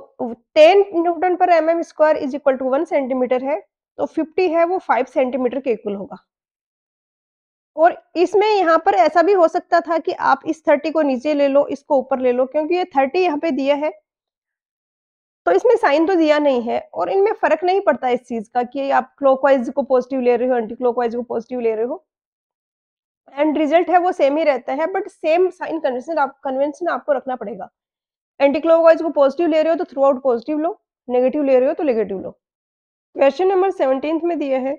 ten newton per M M square is equal to one centimetre है तो 50 है वो 5 सेंटीमीटर के इक्वल होगा और इसमें यहाँ पर ऐसा भी हो सकता था कि आप इस 30 को नीचे ले लो इसको ऊपर ले लो क्योंकि ये 30 यहाँ पे दिया है तो इसमें साइन तो दिया नहीं है और इनमें फर्क नहीं पड़ता इस चीज का कि आप क्लोकवाइज को पॉजिटिव ले रहे हो एंटी क्लोकवाइज को पॉजिटिव ले रहे हो एंड रिजल्ट है वो सेम ही रहता है बट सेम साइन कन्वेंशन आप कन्वेंशन आपको रखना पड़ेगा एंटी क्लोकवाइज को पॉजिटिव ले रहे हो तो थ्रू आउट पॉजिटिव लो नेगेटिव ले रहे हो तो नेगेटिव लो क्वेश्चन नंबर सेवनटीन में दिया है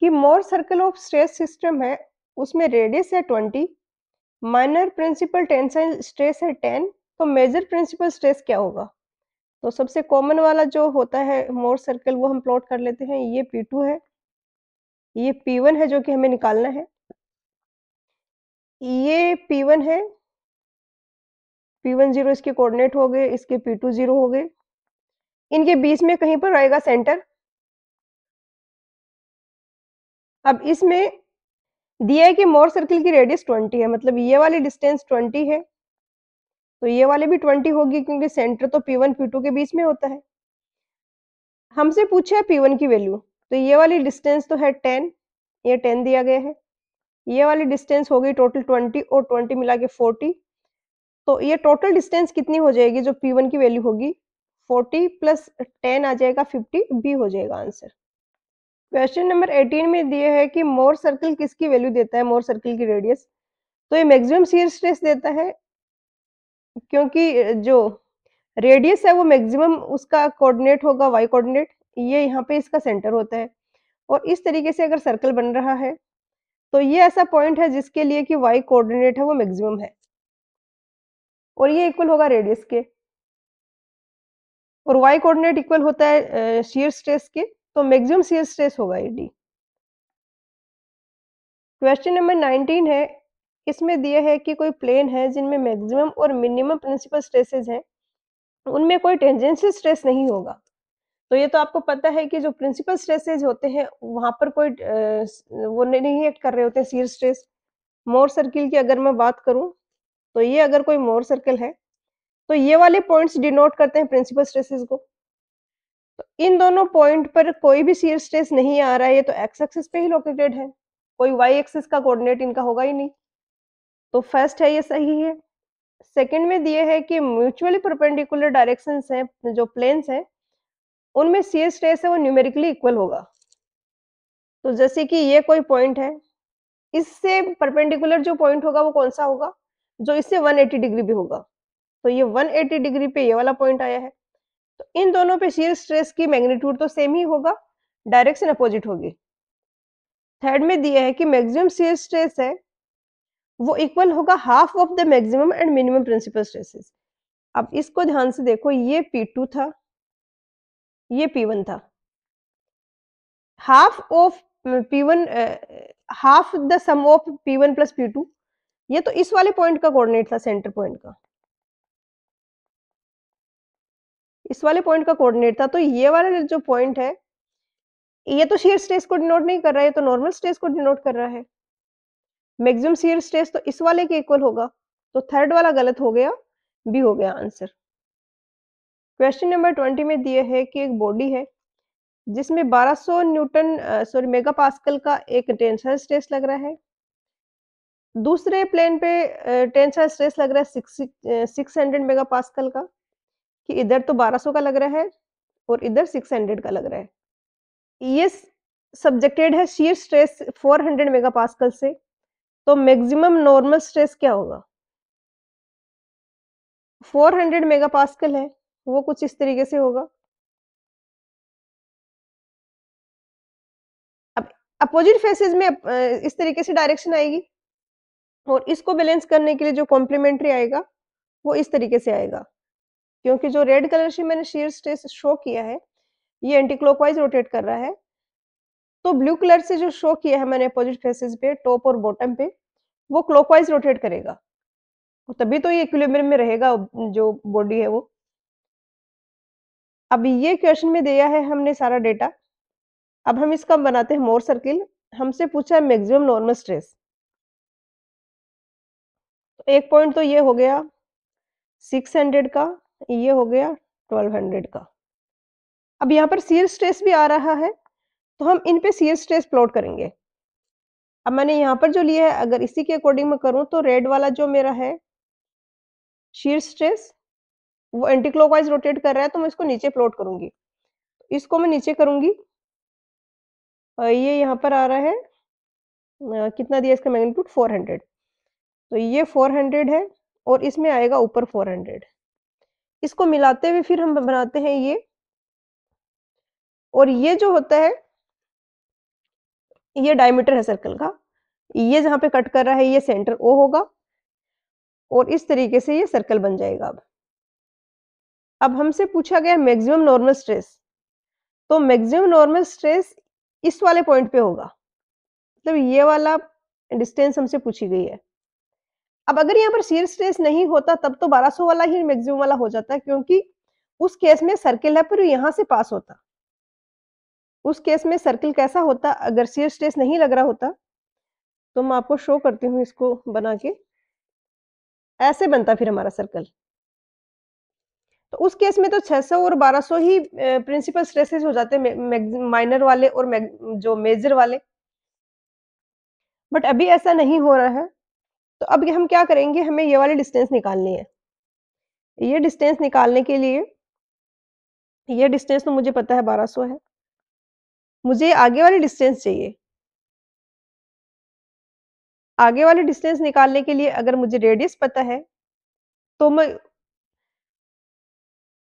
कि Mohr circle of stress system है उसमें रेडियस है twenty minor principal tensile stress है टेन तो मेजर प्रिंसिपल स्ट्रेस क्या होगा तो सबसे कॉमन वाला जो होता है मोर सर्कल वो हम प्लॉट कर लेते हैं ये पी टू है ये पी वन है जो कि हमें निकालना है ये पी वन है पी वन जीरो इसके कोऑर्डिनेट हो गए इसके पी टू जीरो हो गए इनके बीच में कहीं पर आएगा सेंटर अब इसमें दिया है कि मोर सर्किल की रेडियस ट्वेंटी है मतलब ये वाली डिस्टेंस ट्वेंटी है तो ये वाले भी ट्वेंटी होगी क्योंकि सेंटर तो P1 P2 के बीच में होता है हमसे पूछा है पी वन की वैल्यू तो ये वाली डिस्टेंस तो है टेन ये टेन दिया गया है ये वाली डिस्टेंस हो गई टोटल ट्वेंटी और ट्वेंटी मिला के फोर्टी तो ये टोटल डिस्टेंस कितनी हो जाएगी जो पी वन की वैल्यू होगी फोर्टी प्लस टेन आ जाएगा फिफ्टी बी हो जाएगा आंसर क्वेश्चन नंबर 18 में दिया है कि मोर सर्कल किसकी वैल्यू देता है मोर सर्कल की रेडियस तो ये मैक्सिमम सीयर स्ट्रेस देता है क्योंकि जो रेडियस है वो मैक्सिमम उसका कोऑर्डिनेट होगा वाई कोऑर्डिनेट ये यहाँ पे इसका सेंटर होता है और इस तरीके से अगर सर्कल बन रहा है तो ये ऐसा पॉइंट है जिसके लिए कि वाई कोऑर्डिनेट है वो मैक्सिमम है और ये इक्वल होगा रेडियस के और वाई कोऑर्डिनेट इक्वल होता है शीयर स्ट्रेस के तो मैक्सिमम शियर स्ट्रेस होगा ये डी क्वेश्चन नंबर 19 है इसमें दिया है कि कोई प्लेन है जिनमें मैक्सिमम और मिनिमम प्रिंसिपल स्ट्रेसेस हैं उनमें कोई टेंजेंशियल स्ट्रेस नहीं होगा तो ये तो आपको पता है कि जो प्रिंसिपल स्ट्रेसेस होते हैं वहां पर कोई वो नहीं एक्ट कर रहे होते हैं सीर स्ट्रेस मोर सर्किल की अगर मैं बात करूं तो ये अगर कोई मोर सर्किल है तो ये वाले पॉइंट्स डिनोट करते हैं प्रिंसिपल स्ट्रेसेस को तो इन दोनों पॉइंट पर कोई भी सीयर स्ट्रेस नहीं आ रहा है ये तो एक्स एक्सिस पे ही लोकेटेड है कोई वाई एक्सिस का कोऑर्डिनेट इनका होगा ही नहीं तो फर्स्ट है ये सही है सेकंड में दिए है कि म्यूचुअली परपेंडिकुलर डायरेक्शन हैं जो प्लेन्स हैं उनमें सीयर स्ट्रेस है वो न्यूमेरिकली इक्वल होगा तो जैसे कि ये कोई पॉइंट है इससे परपेंडिकुलर जो पॉइंट होगा वो कौन सा होगा जो इससे 180 डिग्री भी होगा तो ये 180 डिग्री पे ये वाला पॉइंट आया है तो इन दोनों पे शीयर स्ट्रेस की मैग्नीट्यूड तो सेम ही होगा डायरेक्शन अपोजिट होगी थर्ड में दिया है कि मैक्सिमम शीयर स्ट्रेस है वो इक्वल होगा half of the maximum and minimum principal stresses अब इसको ध्यान से देखो ये P2 था ये P1 था half of P1 half the sum of P1 plus P2 ये तो इस वाले पॉइंट का कोऑर्डिनेट था सेंटर पॉइंट का इस वाले पॉइंट का कोऑर्डिनेट था तो ये वाला जो पॉइंट है ये तो शेयर स्ट्रेस को डिनोट नहीं कर रहा है ये तो नॉर्मल स्ट्रेस को डिनोट कर रहा है मैक्सिमम शेयर स्ट्रेस तो इस वाले के इक्वल होगा तो थर्ड वाला गलत हो गया बी हो गया आंसर क्वेश्चन नंबर ट्वेंटी में दिए है कि एक बॉडी है जिसमें 1200 न्यूटन सॉरी मेगा पास्कल का एक टेंसर स्ट्रेस लग रहा है दूसरे प्लेन पे टेंसर स्ट्रेस लग रहा है सिक्स हंड्रेड मेगा पास्कल का कि इधर तो 1200 का लग रहा है और इधर 600 का लग रहा है ये सब्जेक्टेड है शीर स्ट्रेस 400 पासकल से तो मैक्सिमम नॉर्मल स्ट्रेस क्या होगा 400 पासकल है वो कुछ इस तरीके से होगा अब अपोजिट फेसेस में इस तरीके से डायरेक्शन आएगी और इसको बैलेंस करने के लिए जो कॉम्प्लीमेंट्री आएगा वो इस तरीके से आएगा क्योंकि जो रेड कलर से मैंने शेयर स्ट्रेस शो किया है ये एंटी क्लॉकवाइज रोटेट कर रहा है तो ब्लू कलर से जो शो किया है मैंने अपोजिट फेसेस पे टॉप और बॉटम पे वो क्लॉकवाइज रोटेट करेगा तभी तो ये इक्विलिब्रियम में रहेगा जो बॉडी है वो अब ये क्वेश्चन में दिया है हमने सारा डेटा अब हम इसका बनाते हैं मोर सर्किल हमसे पूछा है मैक्सिमम नॉर्मल स्ट्रेस एक पॉइंट तो ये हो गया 600 का ये हो गया 1200 का अब यहाँ पर सीयर स्ट्रेस भी आ रहा है तो हम इन पे सीयर स्ट्रेस प्लॉट करेंगे अब मैंने यहाँ पर जो लिया है अगर इसी के अकॉर्डिंग में करूँ तो रेड वाला जो मेरा है शीयर स्ट्रेस वो एंटी वाइज रोटेट कर रहा है तो मैं इसको नीचे प्लॉट करूंगी इसको मैं नीचे करूंगी ये यहाँ पर आ रहा है कितना दिया इसका मैग्नीट्यूड 400 तो ये 400 है और इसमें आएगा ऊपर 400 इसको मिलाते हुए फिर हम बनाते हैं ये और ये जो होता है ये डायमीटर है सर्कल का ये जहां पे कट कर रहा है ये सेंटर ओ होगा और इस तरीके से ये सर्कल बन जाएगा अब अब हमसे पूछा गया मैक्सिमम नॉर्मल स्ट्रेस तो मैक्सिमम नॉर्मल स्ट्रेस इस वाले पॉइंट पे होगा मतलब ये वाला डिस्टेंस हमसे पूछी गई है अब अगर यहाँ पर सीरियस स्ट्रेस नहीं होता तब तो 1200 वाला ही मैक्सिमम वाला हो जाता क्योंकि उस केस में सर्किल है पर यहाँ से पास होता उस केस में सर्किल कैसा होता अगर सीयर स्ट्रेस नहीं लग रहा होता तो मैं आपको शो करती हूँ इसको बना के ऐसे बनता फिर हमारा सर्कल तो उस केस में तो 600 और 1200 ही प्रिंसिपल स्ट्रेसेस हो जाते हैं माइनर वाले और जो मेजर वाले बट अभी ऐसा नहीं हो रहा है तो अब हम क्या करेंगे हमें ये वाली डिस्टेंस निकालनी है ये डिस्टेंस निकालने के लिए ये डिस्टेंस तो मुझे पता है 1200 है मुझे आगे वाली डिस्टेंस चाहिए आगे वाली डिस्टेंस निकालने के लिए अगर मुझे रेडियस पता है तो मैं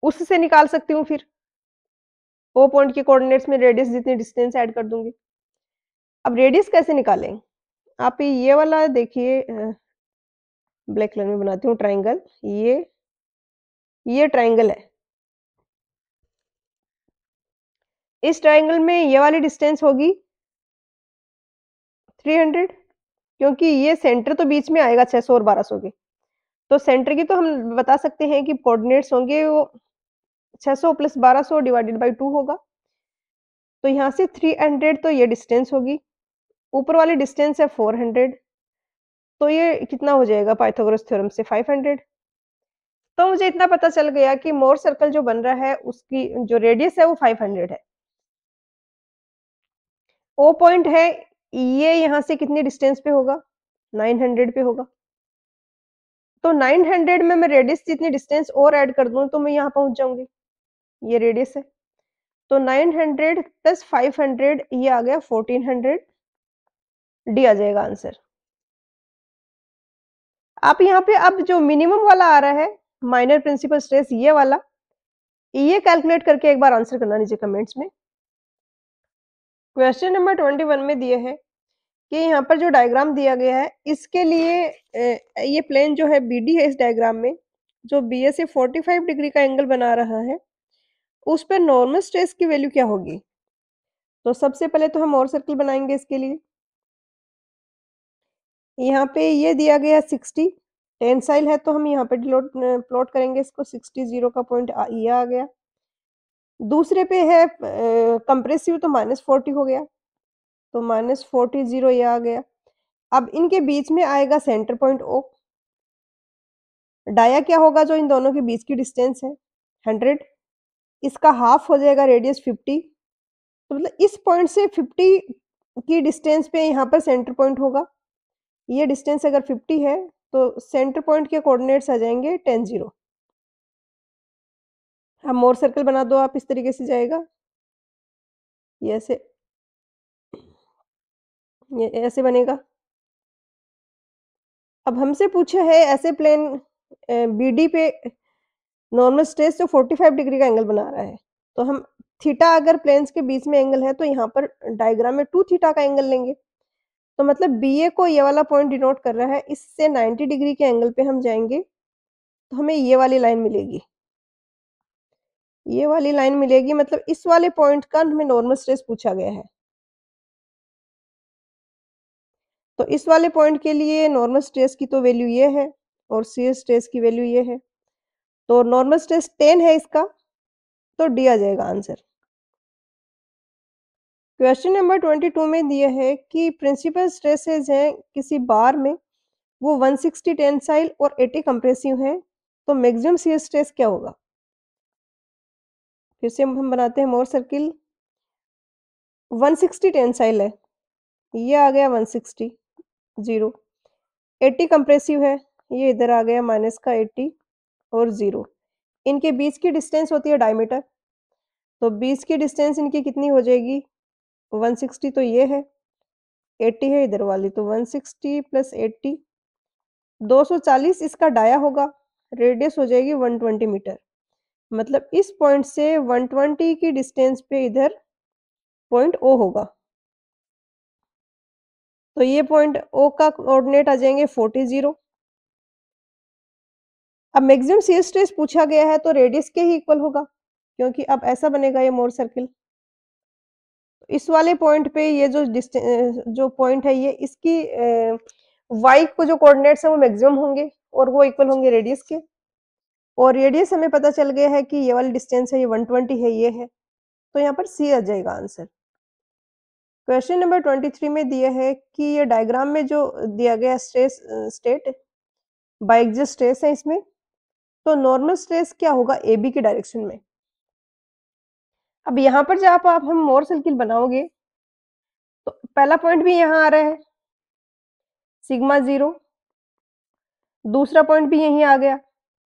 उससे निकाल सकती हूँ फिर ओ पॉइंट के कोऑर्डिनेट्स में रेडियस जितनी डिस्टेंस ऐड कर दूंगी अब रेडियस कैसे निकालेंगे आप ये वाला देखिए ब्लैक कलर में बनाती हूँ ट्राइंगल ये ये ट्राइंगल है इस ट्राइंगल में ये वाली डिस्टेंस होगी 300 क्योंकि ये सेंटर तो बीच में आएगा 600 और 1200 के तो सेंटर की तो हम बता सकते हैं कि कोऑर्डिनेट्स होंगे वो 600 प्लस 1200 डिवाइडेड बाय टू होगा तो यहाँ से 300 तो ये डिस्टेंस होगी ऊपर वाली डिस्टेंस है 400 तो ये कितना हो जाएगा पाइथागोरस थ्योरम से 500 तो मुझे इतना पता चल गया कि मोर सर्कल जो बन रहा है उसकी जो रेडियस है वो 500 है ओ पॉइंट है ये यहाँ से कितनी डिस्टेंस पे होगा 900 पे होगा तो 900 में मैं रेडियस जितनी डिस्टेंस और ऐड कर दू तो मैं यहाँ पहुंच जाऊंगी ये रेडियस है तो 900 प्लस फाइव ये आ गया 1400 डी आ जाएगा आंसर आप यहाँ पे अब जो मिनिमम वाला आ रहा है माइनर प्रिंसिपल स्ट्रेस ये वाला ये कैलकुलेट करके एक बार आंसर करना नीचे कमेंट्स में क्वेश्चन नंबर ट्वेंटी वन में दिए है कि यहाँ पर जो डायग्राम दिया गया है इसके लिए ये प्लेन जो है बी डी है इस डायग्राम में जो B A forty five degree का एंगल बना रहा है उस पर नॉर्मल स्ट्रेस की वैल्यू क्या होगी तो सबसे पहले तो हम और सर्कल बनाएंगे इसके लिए यहाँ पे ये दिया गया सिक्सटी टेंसाइल है तो हम यहाँ पे डिलोट प्लॉट करेंगे इसको सिक्सटी जीरो का पॉइंट ये आ गया दूसरे पे है कंप्रेसिव तो माइनस फोर्टी हो गया तो माइनस फोर्टी जीरो ये आ गया अब इनके बीच में आएगा सेंटर पॉइंट ओ डाया क्या होगा जो इन दोनों के बीच की डिस्टेंस है हंड्रेड इसका हाफ हो जाएगा रेडियस फिफ्टी तो मतलब इस पॉइंट से फिफ्टी की डिस्टेंस पे यहाँ पर सेंटर पॉइंट होगा ये डिस्टेंस अगर 50 है तो सेंटर पॉइंट के कोऑर्डिनेट्स आ जाएंगे टेन जीरो हम हाँ, मोर सर्कल बना दो आप इस तरीके से जाएगा ये ऐसे ये ऐसे बनेगा अब हमसे पूछा है ऐसे प्लेन बी डी पे नॉर्मल स्ट्रेस जो 45 डिग्री का एंगल बना रहा है तो हम थीटा अगर प्लेन्स के बीच में एंगल है तो यहाँ पर डायग्राम में टू थीटा का एंगल लेंगे तो मतलब बी को ये वाला पॉइंट डिनोट कर रहा है इससे 90 डिग्री के एंगल पे हम जाएंगे तो हमें ये वाली लाइन मिलेगी ये वाली लाइन मिलेगी मतलब इस वाले पॉइंट का हमें नॉर्मल स्ट्रेस पूछा गया है तो इस वाले पॉइंट के लिए नॉर्मल स्ट्रेस की तो वैल्यू ये है और सीएस स्ट्रेस की वैल्यू ये है तो नॉर्मल स्ट्रेस टेन है इसका तो डी आ जाएगा answer question number twenty two में दिया है कि प्रिंसिपल स्ट्रेसेस हैं किसी बार में वो वन सिक्सटी टेंसाइल और एटी कंप्रेसिव हैं तो मैक्सिमम सी स्ट्रेस क्या होगा फिर से हम बनाते हैं Mohr circle one sixty tensile है ये आ गया one sixty zero eighty compressive है ये इधर आ गया माइनस का एट्टी और ज़ीरो इनके बीच की डिस्टेंस होती है डायमीटर तो बीच की डिस्टेंस इनकी कितनी हो जाएगी 160 तो ये है 80 है इधर वाली तो 160 प्लस सौ चालीस इसका डाया होगा रेडियस हो जाएगी 120 मीटर मतलब इस पॉइंट से 120 की डिस्टेंस पे इधर पॉइंट ओ होगा तो ये पॉइंट ओ का कोऑर्डिनेट आ जाएंगे 40 जीरो अब मैक्सिमम सी स्ट्रेस पूछा गया है तो रेडियस के ही इक्वल होगा क्योंकि अब ऐसा बनेगा ये मोर सर्किल इस वाले पॉइंट पे ये जो जो पॉइंट है ये इसकी वाई को जो कोऑर्डिनेट्स है वो मैक्सिमम होंगे और वो इक्वल होंगे रेडियस के और रेडियस हमें पता चल गया है कि ये वाली डिस्टेंस है ये 120 है ये है तो यहाँ पर सी आ जाएगा आंसर क्वेश्चन नंबर 23 में दिया है कि ये डायग्राम में जो दिया गया स्ट्रेस स्टेट बाइक जो स्ट्रेस है इसमें तो नॉर्मल स्ट्रेस क्या होगा ए बी के डायरेक्शन में अब यहाँ पर जब आप हम मोर सर्किल बनाओगे तो पहला पॉइंट भी यहाँ आ रहा है सिग्मा जीरो दूसरा पॉइंट भी यहीं आ गया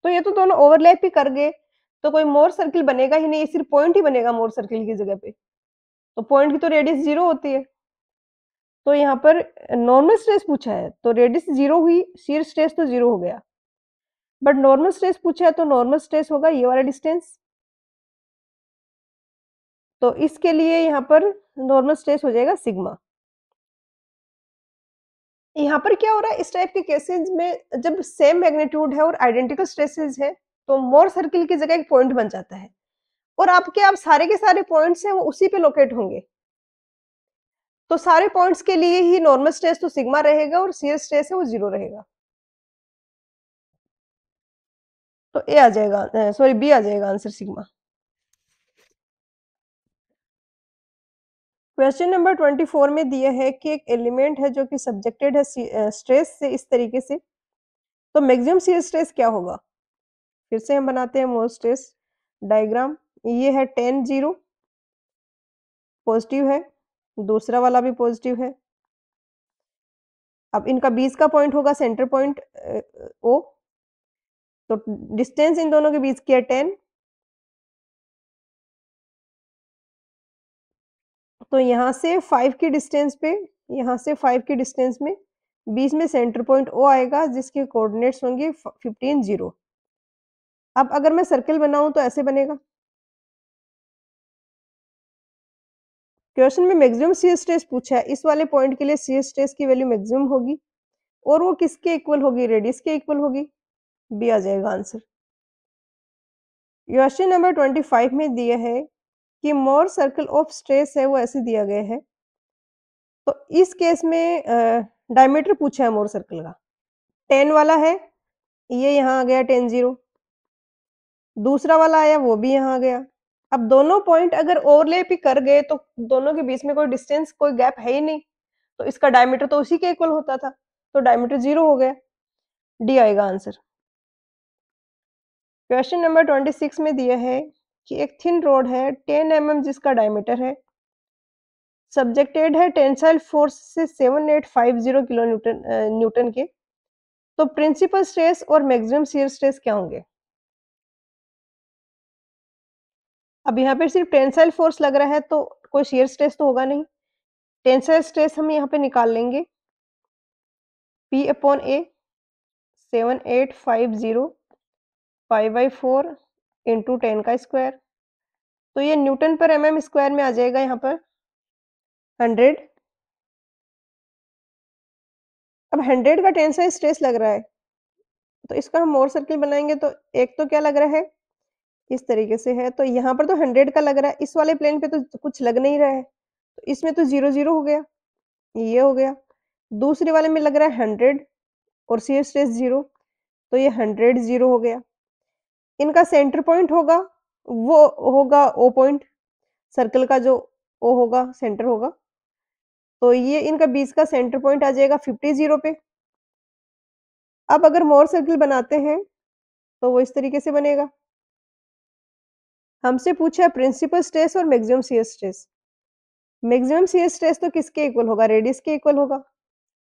तो ये तो दोनों ओवरलैप ही कर गए तो कोई मोर सर्किल बनेगा ही नहीं सिर्फ पॉइंट ही बनेगा मोर सर्किल की जगह पे तो पॉइंट की तो रेडियस जीरो होती है तो यहाँ पर नॉर्मल स्ट्रेस पूछा है तो रेडियस जीरो हुई सिर स्ट्रेस तो जीरो हो गया बट नॉर्मल स्ट्रेस पूछा है तो नॉर्मल स्ट्रेस होगा ये वाला डिस्टेंस तो इसके लिए यहाँ पर नॉर्मल स्ट्रेस हो जाएगा सिग्मा यहाँ पर क्या हो रहा है इस टाइप के केसेस में जब सेम मैग्नीट्यूड है और आइडेंटिकल स्ट्रेसेस है तो मोर सर्किल की जगह एक पॉइंट बन जाता है और आपके आप सारे के सारे पॉइंट्स हैं वो उसी पे लोकेट होंगे तो सारे पॉइंट्स के लिए ही नॉर्मल स्ट्रेस तो सिग्मा रहेगा और सीयर स्ट्रेस है वो जीरो रहेगा तो ए आ जाएगा सॉरी बी आ जाएगा answer sigma question number twenty four में दिया है कि एक एलिमेंट है जो कि सब्जेक्टेड है स्ट्रेस से इस तरीके से तो मैक्सिमम सी स्ट्रेस क्या होगा फिर से हम बनाते हैं मोर स्ट्रेस डायग्राम ये है टेन जीरो पॉजिटिव है दूसरा वाला भी पॉजिटिव है अब इनका बीस का पॉइंट होगा सेंटर पॉइंट ओ तो डिस्टेंस इन दोनों के बीच की है टेन तो यहाँ से फाइव के डिस्टेंस पे यहाँ से फाइव के डिस्टेंस में बीच में सेंटर पॉइंट ओ आएगा जिसके कोऑर्डिनेट्स होंगे फिफ्टीन जीरो अब अगर मैं सर्कल बनाऊं तो ऐसे बनेगा क्वेश्चन में मैक्सिमम सी स्ट्रेस पूछा है इस वाले पॉइंट के लिए सी स्ट्रेस की वैल्यू मैक्सिमम होगी और वो किसके इक्वल होगी रेडियस के इक्वल होगी बी आ जाएगा answer question number twenty five में दिया है कि मोर सर्कल ऑफ स्ट्रेस है वो ऐसे दिया गया है तो इस केस में डायमीटर पूछा है मोर सर्कल का टेन वाला है ये यहाँ आ गया टेन जीरो दूसरा वाला आया वो भी यहाँ आ गया अब दोनों पॉइंट अगर ओवरलेप ही कर गए तो दोनों के बीच में कोई डिस्टेंस कोई गैप है ही नहीं तो इसका डायमीटर तो उसी के इक्वल होता था तो डायमीटर जीरो हो गया डी आएगा answer question number twenty six में दिया है कि एक थिन रोड है 10 एम mm जिसका डायमीटर है सब्जेक्टेड है टेंसाइल फोर्स से 7850 किलो न्यूटन न्यूटन के तो प्रिंसिपल स्ट्रेस और मैक्सिमम सीयर स्ट्रेस क्या होंगे अब यहाँ पे सिर्फ टेंसाइल फोर्स लग रहा है तो कोई शेयर स्ट्रेस तो होगा नहीं टेंसाइल स्ट्रेस हम यहाँ पे निकाल लेंगे P upon A seven eight five zero five by four into ten का स्क्वायर तो ये Newton per M M square में आ जाएगा यहाँ पर हंड्रेड अब हंड्रेड का टेंसर स्ट्रेस लग रहा है तो इसका हम मोर सर्किल बनाएंगे तो एक तो क्या लग रहा है इस तरीके से है तो यहाँ पर तो हंड्रेड का लग रहा है इस वाले प्लेन पे तो कुछ लग नहीं रहा है तो इसमें तो जीरो जीरो हो गया ये हो गया दूसरे वाले में लग रहा है हंड्रेड और सी स्ट्रेस जीरो तो ये हंड्रेड जीरो हो गया इनका सेंटर पॉइंट होगा वो होगा ओ पॉइंट सर्कल का जो ओ होगा सेंटर होगा तो ये इनका बीच का सेंटर पॉइंट आ जाएगा फिफ्टी जीरो पे अब अगर मोर सर्कल बनाते हैं तो वो इस तरीके से बनेगा हमसे पूछा प्रिंसिपल स्ट्रेस और maximum shear stress maximum shear stress तो किसके इक्वल होगा रेडियस के इक्वल होगा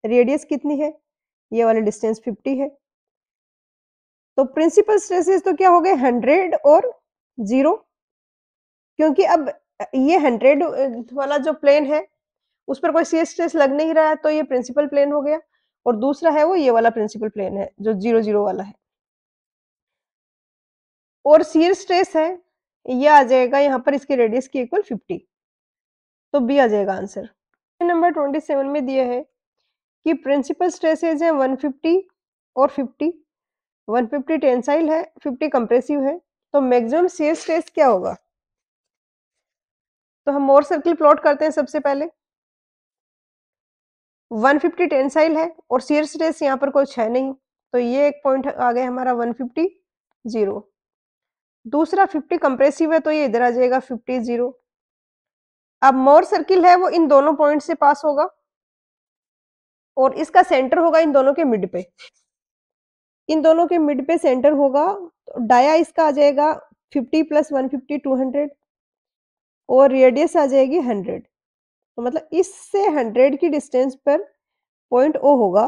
रेडियस कितनी है ये वाला डिस्टेंस 50 है तो प्रिंसिपल स्ट्रेसेस तो क्या हो गए हंड्रेड और जीरो क्योंकि अब ये हंड्रेड वाला जो प्लेन है उस पर कोई सी स्ट्रेस लग नहीं रहा है तो ये प्रिंसिपल प्लेन हो गया और दूसरा है वो ये वाला प्रिंसिपल प्लेन है जो जीरो जीरो वाला है और सीयर स्ट्रेस है ये आ जाएगा यहाँ पर इसके रेडियस की इक्वल फिफ्टी तो बी आ जाएगा आंसर नंबर ट्वेंटी सेवन में दिया है कि प्रिंसिपल स्ट्रेसेज है वन फिफ्टी और फिफ्टी 150 टेंसाइल है 50 कंप्रेसिव है तो मैक्सिमम शेयर स्ट्रेस क्या होगा तो हम मोर सर्किल प्लॉट करते हैं सबसे पहले 150 टेंसाइल है और शेयर स्ट्रेस यहाँ पर कुछ है नहीं तो ये एक पॉइंट आ गया हमारा 150 फिफ्टी जीरो दूसरा 50 कंप्रेसिव है तो ये इधर आ जाएगा 50 जीरो अब मोर सर्किल है वो इन दोनों पॉइंट से पास होगा और इसका सेंटर होगा इन दोनों के मिड पे इन दोनों के मिड पे सेंटर होगा तो डाया इसका आ जाएगा 50 प्लस 150 200 और रेडियस आ जाएगी 100 तो मतलब इससे 100 की डिस्टेंस पर पॉइंट ओ होगा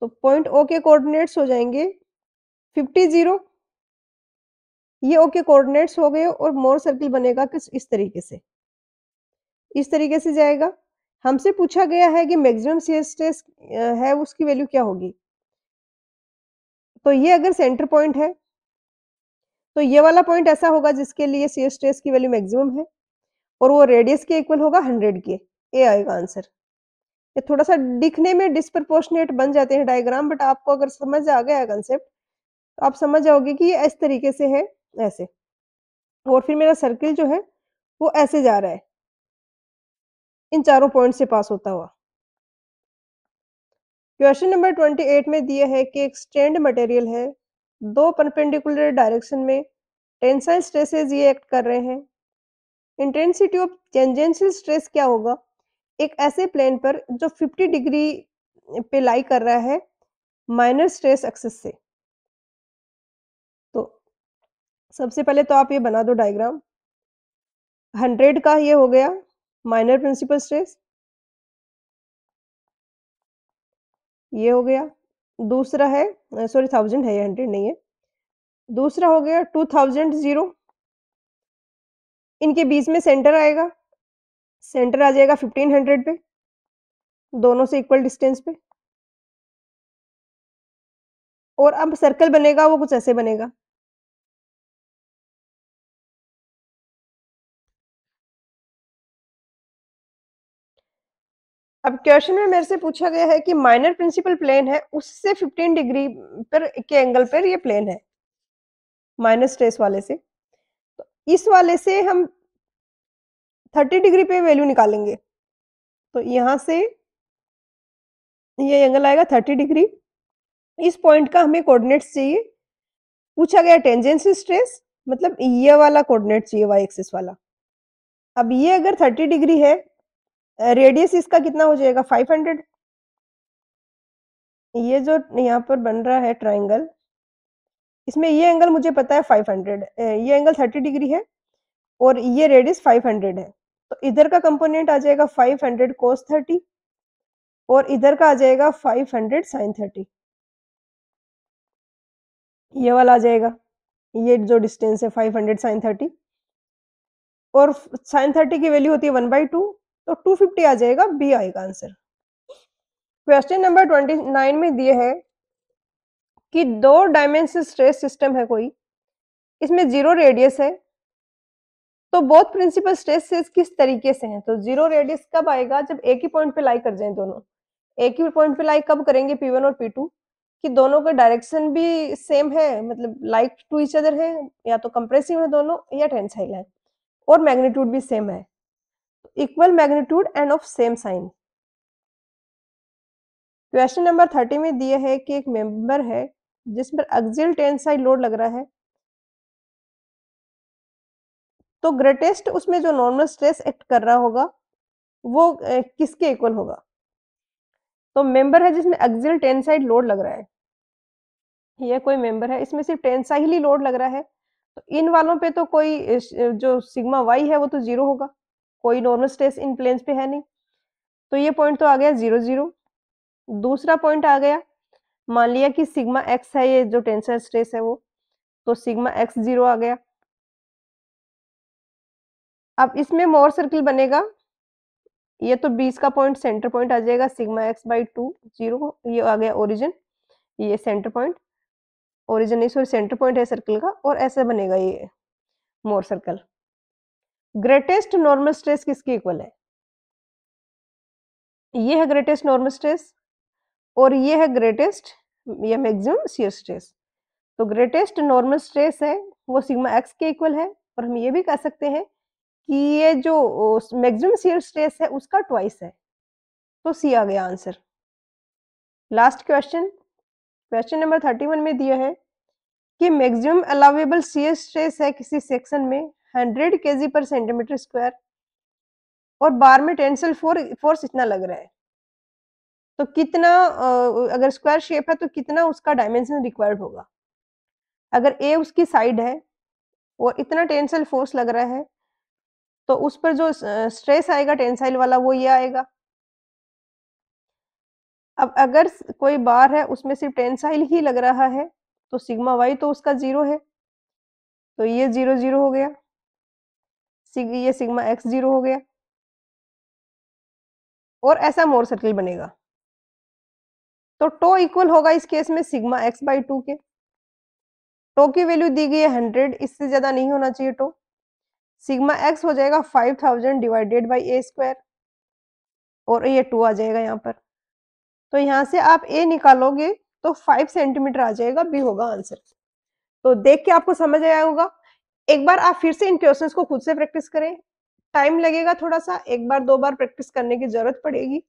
तो पॉइंट ओ के कोऑर्डिनेट्स हो जाएंगे 50 जीरो ये ओ के कोऑर्डिनेट्स हो गए और मोर सर्किल बनेगा किस इस तरीके से इस तरीके से जाएगा हमसे पूछा गया है कि मैक्सिमम सी है उसकी वैल्यू क्या होगी तो ये अगर सेंटर पॉइंट है तो ये वाला पॉइंट ऐसा होगा जिसके लिए सी स्ट्रेस की वैल्यू मैक्सिमम है और वो रेडियस के इक्वल होगा हंड्रेड के ए आएगा आंसर ये थोड़ा सा दिखने में डिस्प्रपोर्शनेट बन जाते हैं डायग्राम बट आपको अगर समझ आ गया कंसेप्ट तो आप समझ जाओगे कि ये इस तरीके से है ऐसे और फिर मेरा सर्किल जो है वो ऐसे जा रहा है इन चारों पॉइंट से पास होता हुआ क्वेश्चन नंबर ट्वेंटी एट में दिया है कि एक स्टैंड मटेरियल है दो परपेंडिकुलर डायरेक्शन में टेंसाइल स्ट्रेसेस ये एक्ट कर रहे हैं इंटेंसिटी ऑफ टेंजेंशियल स्ट्रेस क्या होगा एक ऐसे प्लेन पर जो 50 डिग्री पे लाई कर रहा है माइनर स्ट्रेस एक्सेस से तो सबसे पहले तो आप ये बना दो डायग्राम हंड्रेड का ये हो गया माइनर प्रिंसिपल स्ट्रेस ये हो गया दूसरा है सॉरी थाउजेंड है हंड्रेड नहीं है दूसरा हो गया टू थाउजेंड जीरो इनके बीच में सेंटर आएगा सेंटर आ जाएगा फिफ्टीन हंड्रेड पे दोनों से इक्वल डिस्टेंस पे और अब सर्कल बनेगा वो कुछ ऐसे बनेगा अब क्वेश्चन में मेरे से पूछा गया है कि माइनर प्रिंसिपल प्लेन है उससे 15 डिग्री पर के एंगल पर ये प्लेन है माइनस स्ट्रेस वाले से तो इस वाले से हम 30 डिग्री पे वैल्यू निकालेंगे तो यहां से ये एंगल आएगा 30 डिग्री इस पॉइंट का हमें कोऑर्डिनेट्स चाहिए पूछा गया टेंजेंसी स्ट्रेस मतलब ये वाला कोऑर्डिनेट चाहिए वाई एक्सिस वाला अब ये अगर 30 डिग्री है रेडियस इसका कितना हो जाएगा 500 ये जो यहाँ पर बन रहा है ट्राइंगल इसमें ये एंगल मुझे पता है 500 ये एंगल 30 डिग्री है और ये रेडियस 500 है तो इधर का कंपोनेंट आ जाएगा 500 हंड्रेड कोस थर्टी और इधर का आ जाएगा 500 हंड्रेड साइन थर्टी ये वाला आ जाएगा ये जो डिस्टेंस है 500 हंड्रेड साइन थर्टी और साइन थर्टी की वैल्यू होती है वन बाई टू तो 250 आ जाएगा बी आएगा आंसर क्वेश्चन नंबर 29 में दिए है कि दो डायमेंशन स्ट्रेस सिस्टम है कोई इसमें जीरो रेडियस है तो बोथ प्रिंसिपल स्ट्रेस किस तरीके से हैं तो जीरो रेडियस कब आएगा जब एक ही पॉइंट पे लाई कर जाए दोनों एक ही पॉइंट पे लाई कब करेंगे पी वन और पी टू कि दोनों का डायरेक्शन भी सेम है मतलब लाइक टू इच अदर है या तो कंप्रेसिव है दोनों या टेंसाइल है और मैग्नीट्यूड भी सेम है equal magnitude and of same sign question number thirty में दिया है कि एक मेंबर है जिस पर एक्सियल टेंसाइल लोड लग रहा है तो ग्रेटेस्ट उसमें जो नॉर्मल स्ट्रेस एक्ट कर रहा होगा वो किसके इक्वल होगा तो मेंबर है जिसमें एक्सियल टेंसाइल लोड लग रहा है यह कोई मेंबर है इसमें सिर्फ टेंसाइल ही लोड लग रहा है तो इन वालों पे तो कोई जो सिग्मा वाई है वो तो जीरो होगा कोई नॉर्मल स्ट्रेस इन प्लेन्स पे है नहीं तो ये पॉइंट तो आ गया जीरो जीरो दूसरा पॉइंट आ गया मान लिया कि सिग्मा एक्स है ये जो टेंसर स्ट्रेस है वो तो सिग्मा एक्स जीरो आ गया अब इसमें मोर सर्किल बनेगा ये तो बीस का पॉइंट सेंटर पॉइंट आ जाएगा sigma X by two zero ये आ गया ओरिजिन ये centre point origin sorry centre point है सर्कल का और ऐसा बनेगा ये Mohr circle greatest normal stress किसके इक्वल है ये है ग्रेटेस्ट नॉर्मल स्ट्रेस और ये है ग्रेटेस्ट या मैक्सिमम शियर स्ट्रेस तो ग्रेटेस्ट नॉर्मल स्ट्रेस है वो सिग्मा एक्स के इक्वल है और हम ये भी कह सकते हैं कि ये जो मैक्सिमम शियर स्ट्रेस है उसका ट्वाइस है तो सी आ गया answer last question question number thirty one में दिया है कि मैक्सिमम अलावेबल शियर स्ट्रेस है किसी सेक्शन में हंड्रेड के जी पर सेंटीमीटर स्क्वायर और बार में टेंसल फोर फोर्स इतना लग रहा है तो कितना अगर स्क्वायर शेप है तो कितना उसका डायमेंशन रिक्वायर्ड होगा अगर ए उसकी साइड है और इतना टेंसल फोर्स लग रहा है तो उस पर जो स्ट्रेस आएगा टेंसाइल वाला वो ये आएगा अब अगर कोई बार है उसमें सिर्फ टेंसाइल ही लग रहा है तो सिग्मा वाई तो उसका जीरो है तो ये जीरो जीरो हो गया ये सिग्मा एक्स जीरो हो गया और ऐसा मोर सर्किल बनेगा तो टो इक्वल होगा इस केस में सिग्मा एक्स बाई टू के टो की वैल्यू दी गई है हंड्रेड इससे ज्यादा नहीं होना चाहिए टो सिग्मा एक्स हो जाएगा five thousand divided by A square और ये टू आ जाएगा यहाँ पर तो यहाँ से आप ए निकालोगे तो फाइव सेंटीमीटर आ जाएगा बी होगा आंसर तो देख के आपको समझ आया होगा एक बार आप फिर से इन क्वेश्चंस को खुद से प्रैक्टिस करें टाइम लगेगा थोड़ा सा एक बार दो बार प्रैक्टिस करने की जरूरत पड़ेगी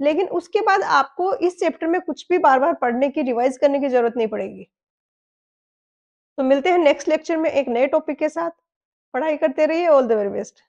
लेकिन उसके बाद आपको इस चैप्टर में कुछ भी बार बार पढ़ने की रिवाइज करने की जरूरत नहीं पड़ेगी तो मिलते हैं नेक्स्ट लेक्चर में एक नए टॉपिक के साथ पढ़ाई करते रहिए ऑल द वेरी बेस्ट